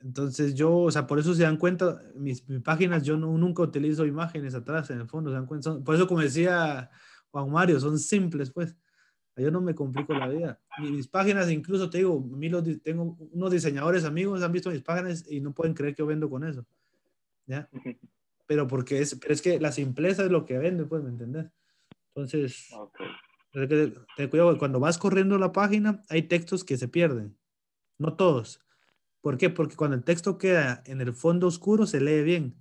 Entonces yo, o sea, por eso se dan cuenta, mis, páginas, yo no, nunca utilizo imágenes atrás en el fondo, se dan cuenta, por eso como decía Juan Mario, son simples, pues. Yo no me complico la vida. Mis páginas, incluso te digo, los, tengo unos diseñadores amigos, han visto mis páginas y no pueden creer que yo vendo con eso. ¿Ya? Pero porque es, pero es que la simpleza es lo que vende, pues, ¿me Entonces, cuidado, cuando vas corriendo la página, hay textos que se pierden. No todos. ¿Por qué? Porque cuando el texto queda en el fondo oscuro, se lee bien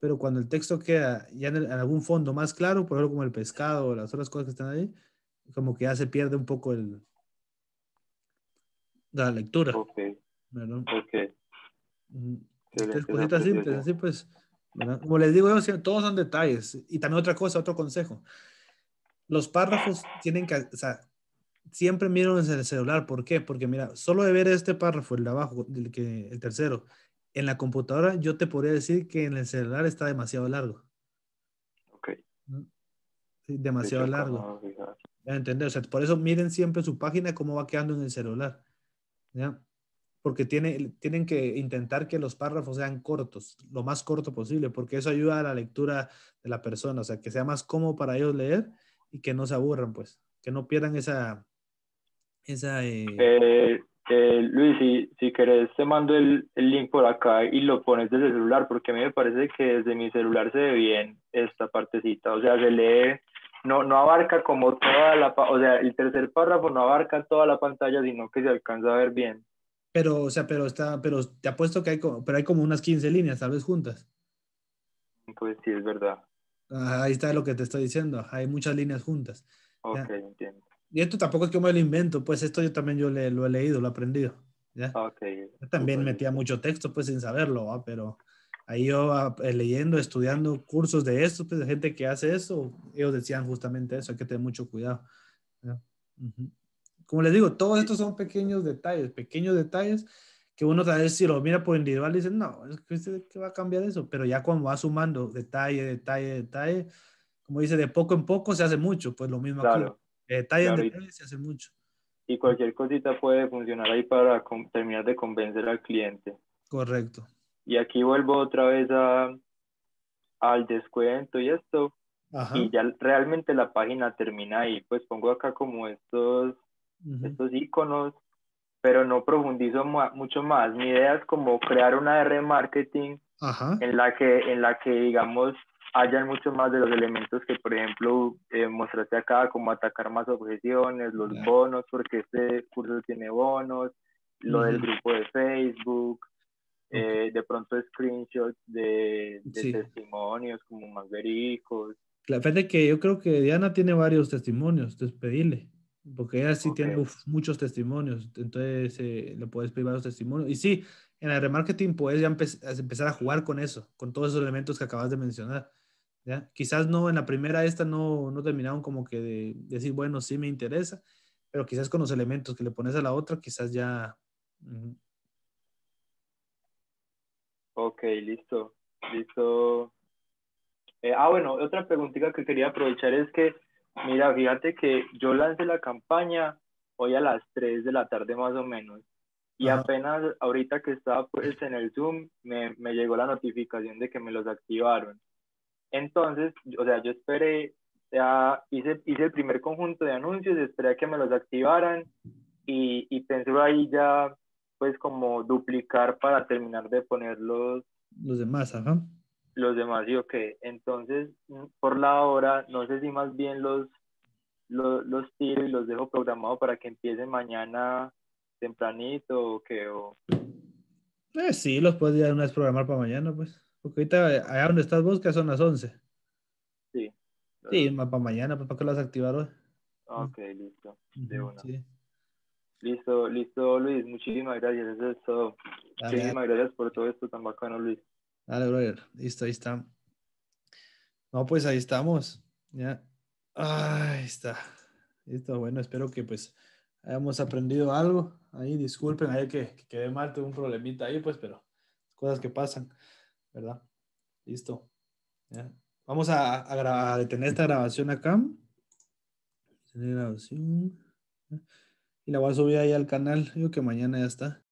pero cuando el texto queda ya en, en, algún fondo más claro, por ejemplo como el pescado o las otras cosas que están ahí, como que ya se pierde un poco el, la lectura. Ok. cositas simples, pues, pues, así pues. Como les digo, todos son detalles. Y también otra cosa, otro consejo. Los párrafos tienen que, o sea, siempre miro en el celular. ¿Por qué? Porque mira, solo de ver este párrafo, el de abajo, el, que, el tercero, en la computadora, yo te podría decir que en el celular está demasiado largo. Ok. demasiado largo entender? por eso miren siempre su página cómo va quedando en el celular. ¿Ya? Porque tiene, tienen que intentar que los párrafos sean cortos, lo más corto posible, porque eso ayuda a la lectura de la persona, o sea, que sea más cómodo para ellos leer y que no se aburran, pues, que no pierdan esa... esa eh, eh, eh, Luis, si, si querés, te mando el, el, link por acá y lo pones desde el celular, porque a mí me parece que desde mi celular se ve bien esta partecita, o sea, se lee no, no abarca como toda la, o sea, el tercer párrafo no abarca toda la pantalla, sino que se alcanza a ver bien. Pero, o sea, pero está, pero te apuesto que hay como, pero hay como unas 15 líneas, tal vez juntas. Pues sí, es verdad. ahí está lo que te estoy diciendo, hay muchas líneas juntas. Ok, entiendo. Y esto tampoco es que me lo invento, pues esto yo también yo lo he leído, lo he aprendido. ¿ya? también metía mucho texto, pues sin saberlo, pero ahí yo ah, eh, leyendo, estudiando cursos de esto, pues de gente que hace eso, ellos decían justamente eso, hay que tener mucho cuidado. Como les digo, todos estos son pequeños detalles, pequeños detalles que uno tal vez si lo mira por individual dice, no, es que va a cambiar eso, pero ya cuando va sumando detalle, detalle, detalle, como dice, de poco en poco se hace mucho, pues lo mismo claro. aquí. Detalle en detalle se hace mucho. Y cualquier cosita puede funcionar ahí para terminar de convencer al cliente. Correcto. Y aquí vuelvo otra vez a, al descuento y esto. Y ya realmente la página termina ahí. Pues pongo acá como estos, estos iconos, pero no profundizo mucho más. Mi idea es como crear una de remarketing en la que, en la que digamos, hayan mucho más de los elementos que, por ejemplo, eh, mostraste acá, como atacar más objeciones, los bonos, porque este curso tiene bonos, lo del grupo de Facebook, eh, de pronto screenshots de, de testimonios como más vericos La verdad que yo creo que Diana tiene varios testimonios, entonces pedirle, porque ella sí tiene muchos testimonios, entonces eh, le puedes pedir varios testimonios. Y sí, en el remarketing puedes ya empezar a jugar con eso, con todos esos elementos que acabas de mencionar. ¿ya? Quizás no en la primera esta no, no terminaron como que de decir, bueno, sí me interesa, pero quizás con los elementos que le pones a la otra, quizás ya Ok, listo, listo. Eh, ah, bueno, otra preguntita que quería aprovechar es que, mira, fíjate que yo lancé la campaña hoy a las 3 de la tarde más o menos. Y apenas ahorita que estaba pues en el Zoom, me, llegó la notificación de que me los activaron. Entonces, o sea, yo esperé, ya hice, hice el primer conjunto de anuncios, esperé a que me los activaran, y, y pensé ahí ya pues como duplicar para terminar de poner los... Los demás, ajá. Los demás, y ok. Entonces, mm, por la hora, no sé si más bien los, los, los tiro y los dejo programado para que empiecen mañana tempranito o que... O... Eh, sí, los puedes ya una vez programar para mañana, pues. Porque ahorita, allá donde estás vos, que son las 11. Sí. Sí, para mañana, pues, para que lo activaron? Ok, listo. De una. Sí. Listo, listo, Luis. Muchísimas gracias. Eso Muchísimas gracias por todo esto tan bacano, Luis. Dale, brother. Listo, ahí está. No, pues ahí estamos. Ya. Ahí está. Listo, bueno, espero que pues hayamos aprendido algo. Ahí, disculpen, ahí que, quede quedé mal, tuve un problemita ahí, pues, pero cosas que pasan, ¿verdad? Listo. Vamos a, a, detener esta grabación acá. grabación y la voy a subir ahí al canal. Digo que mañana ya está.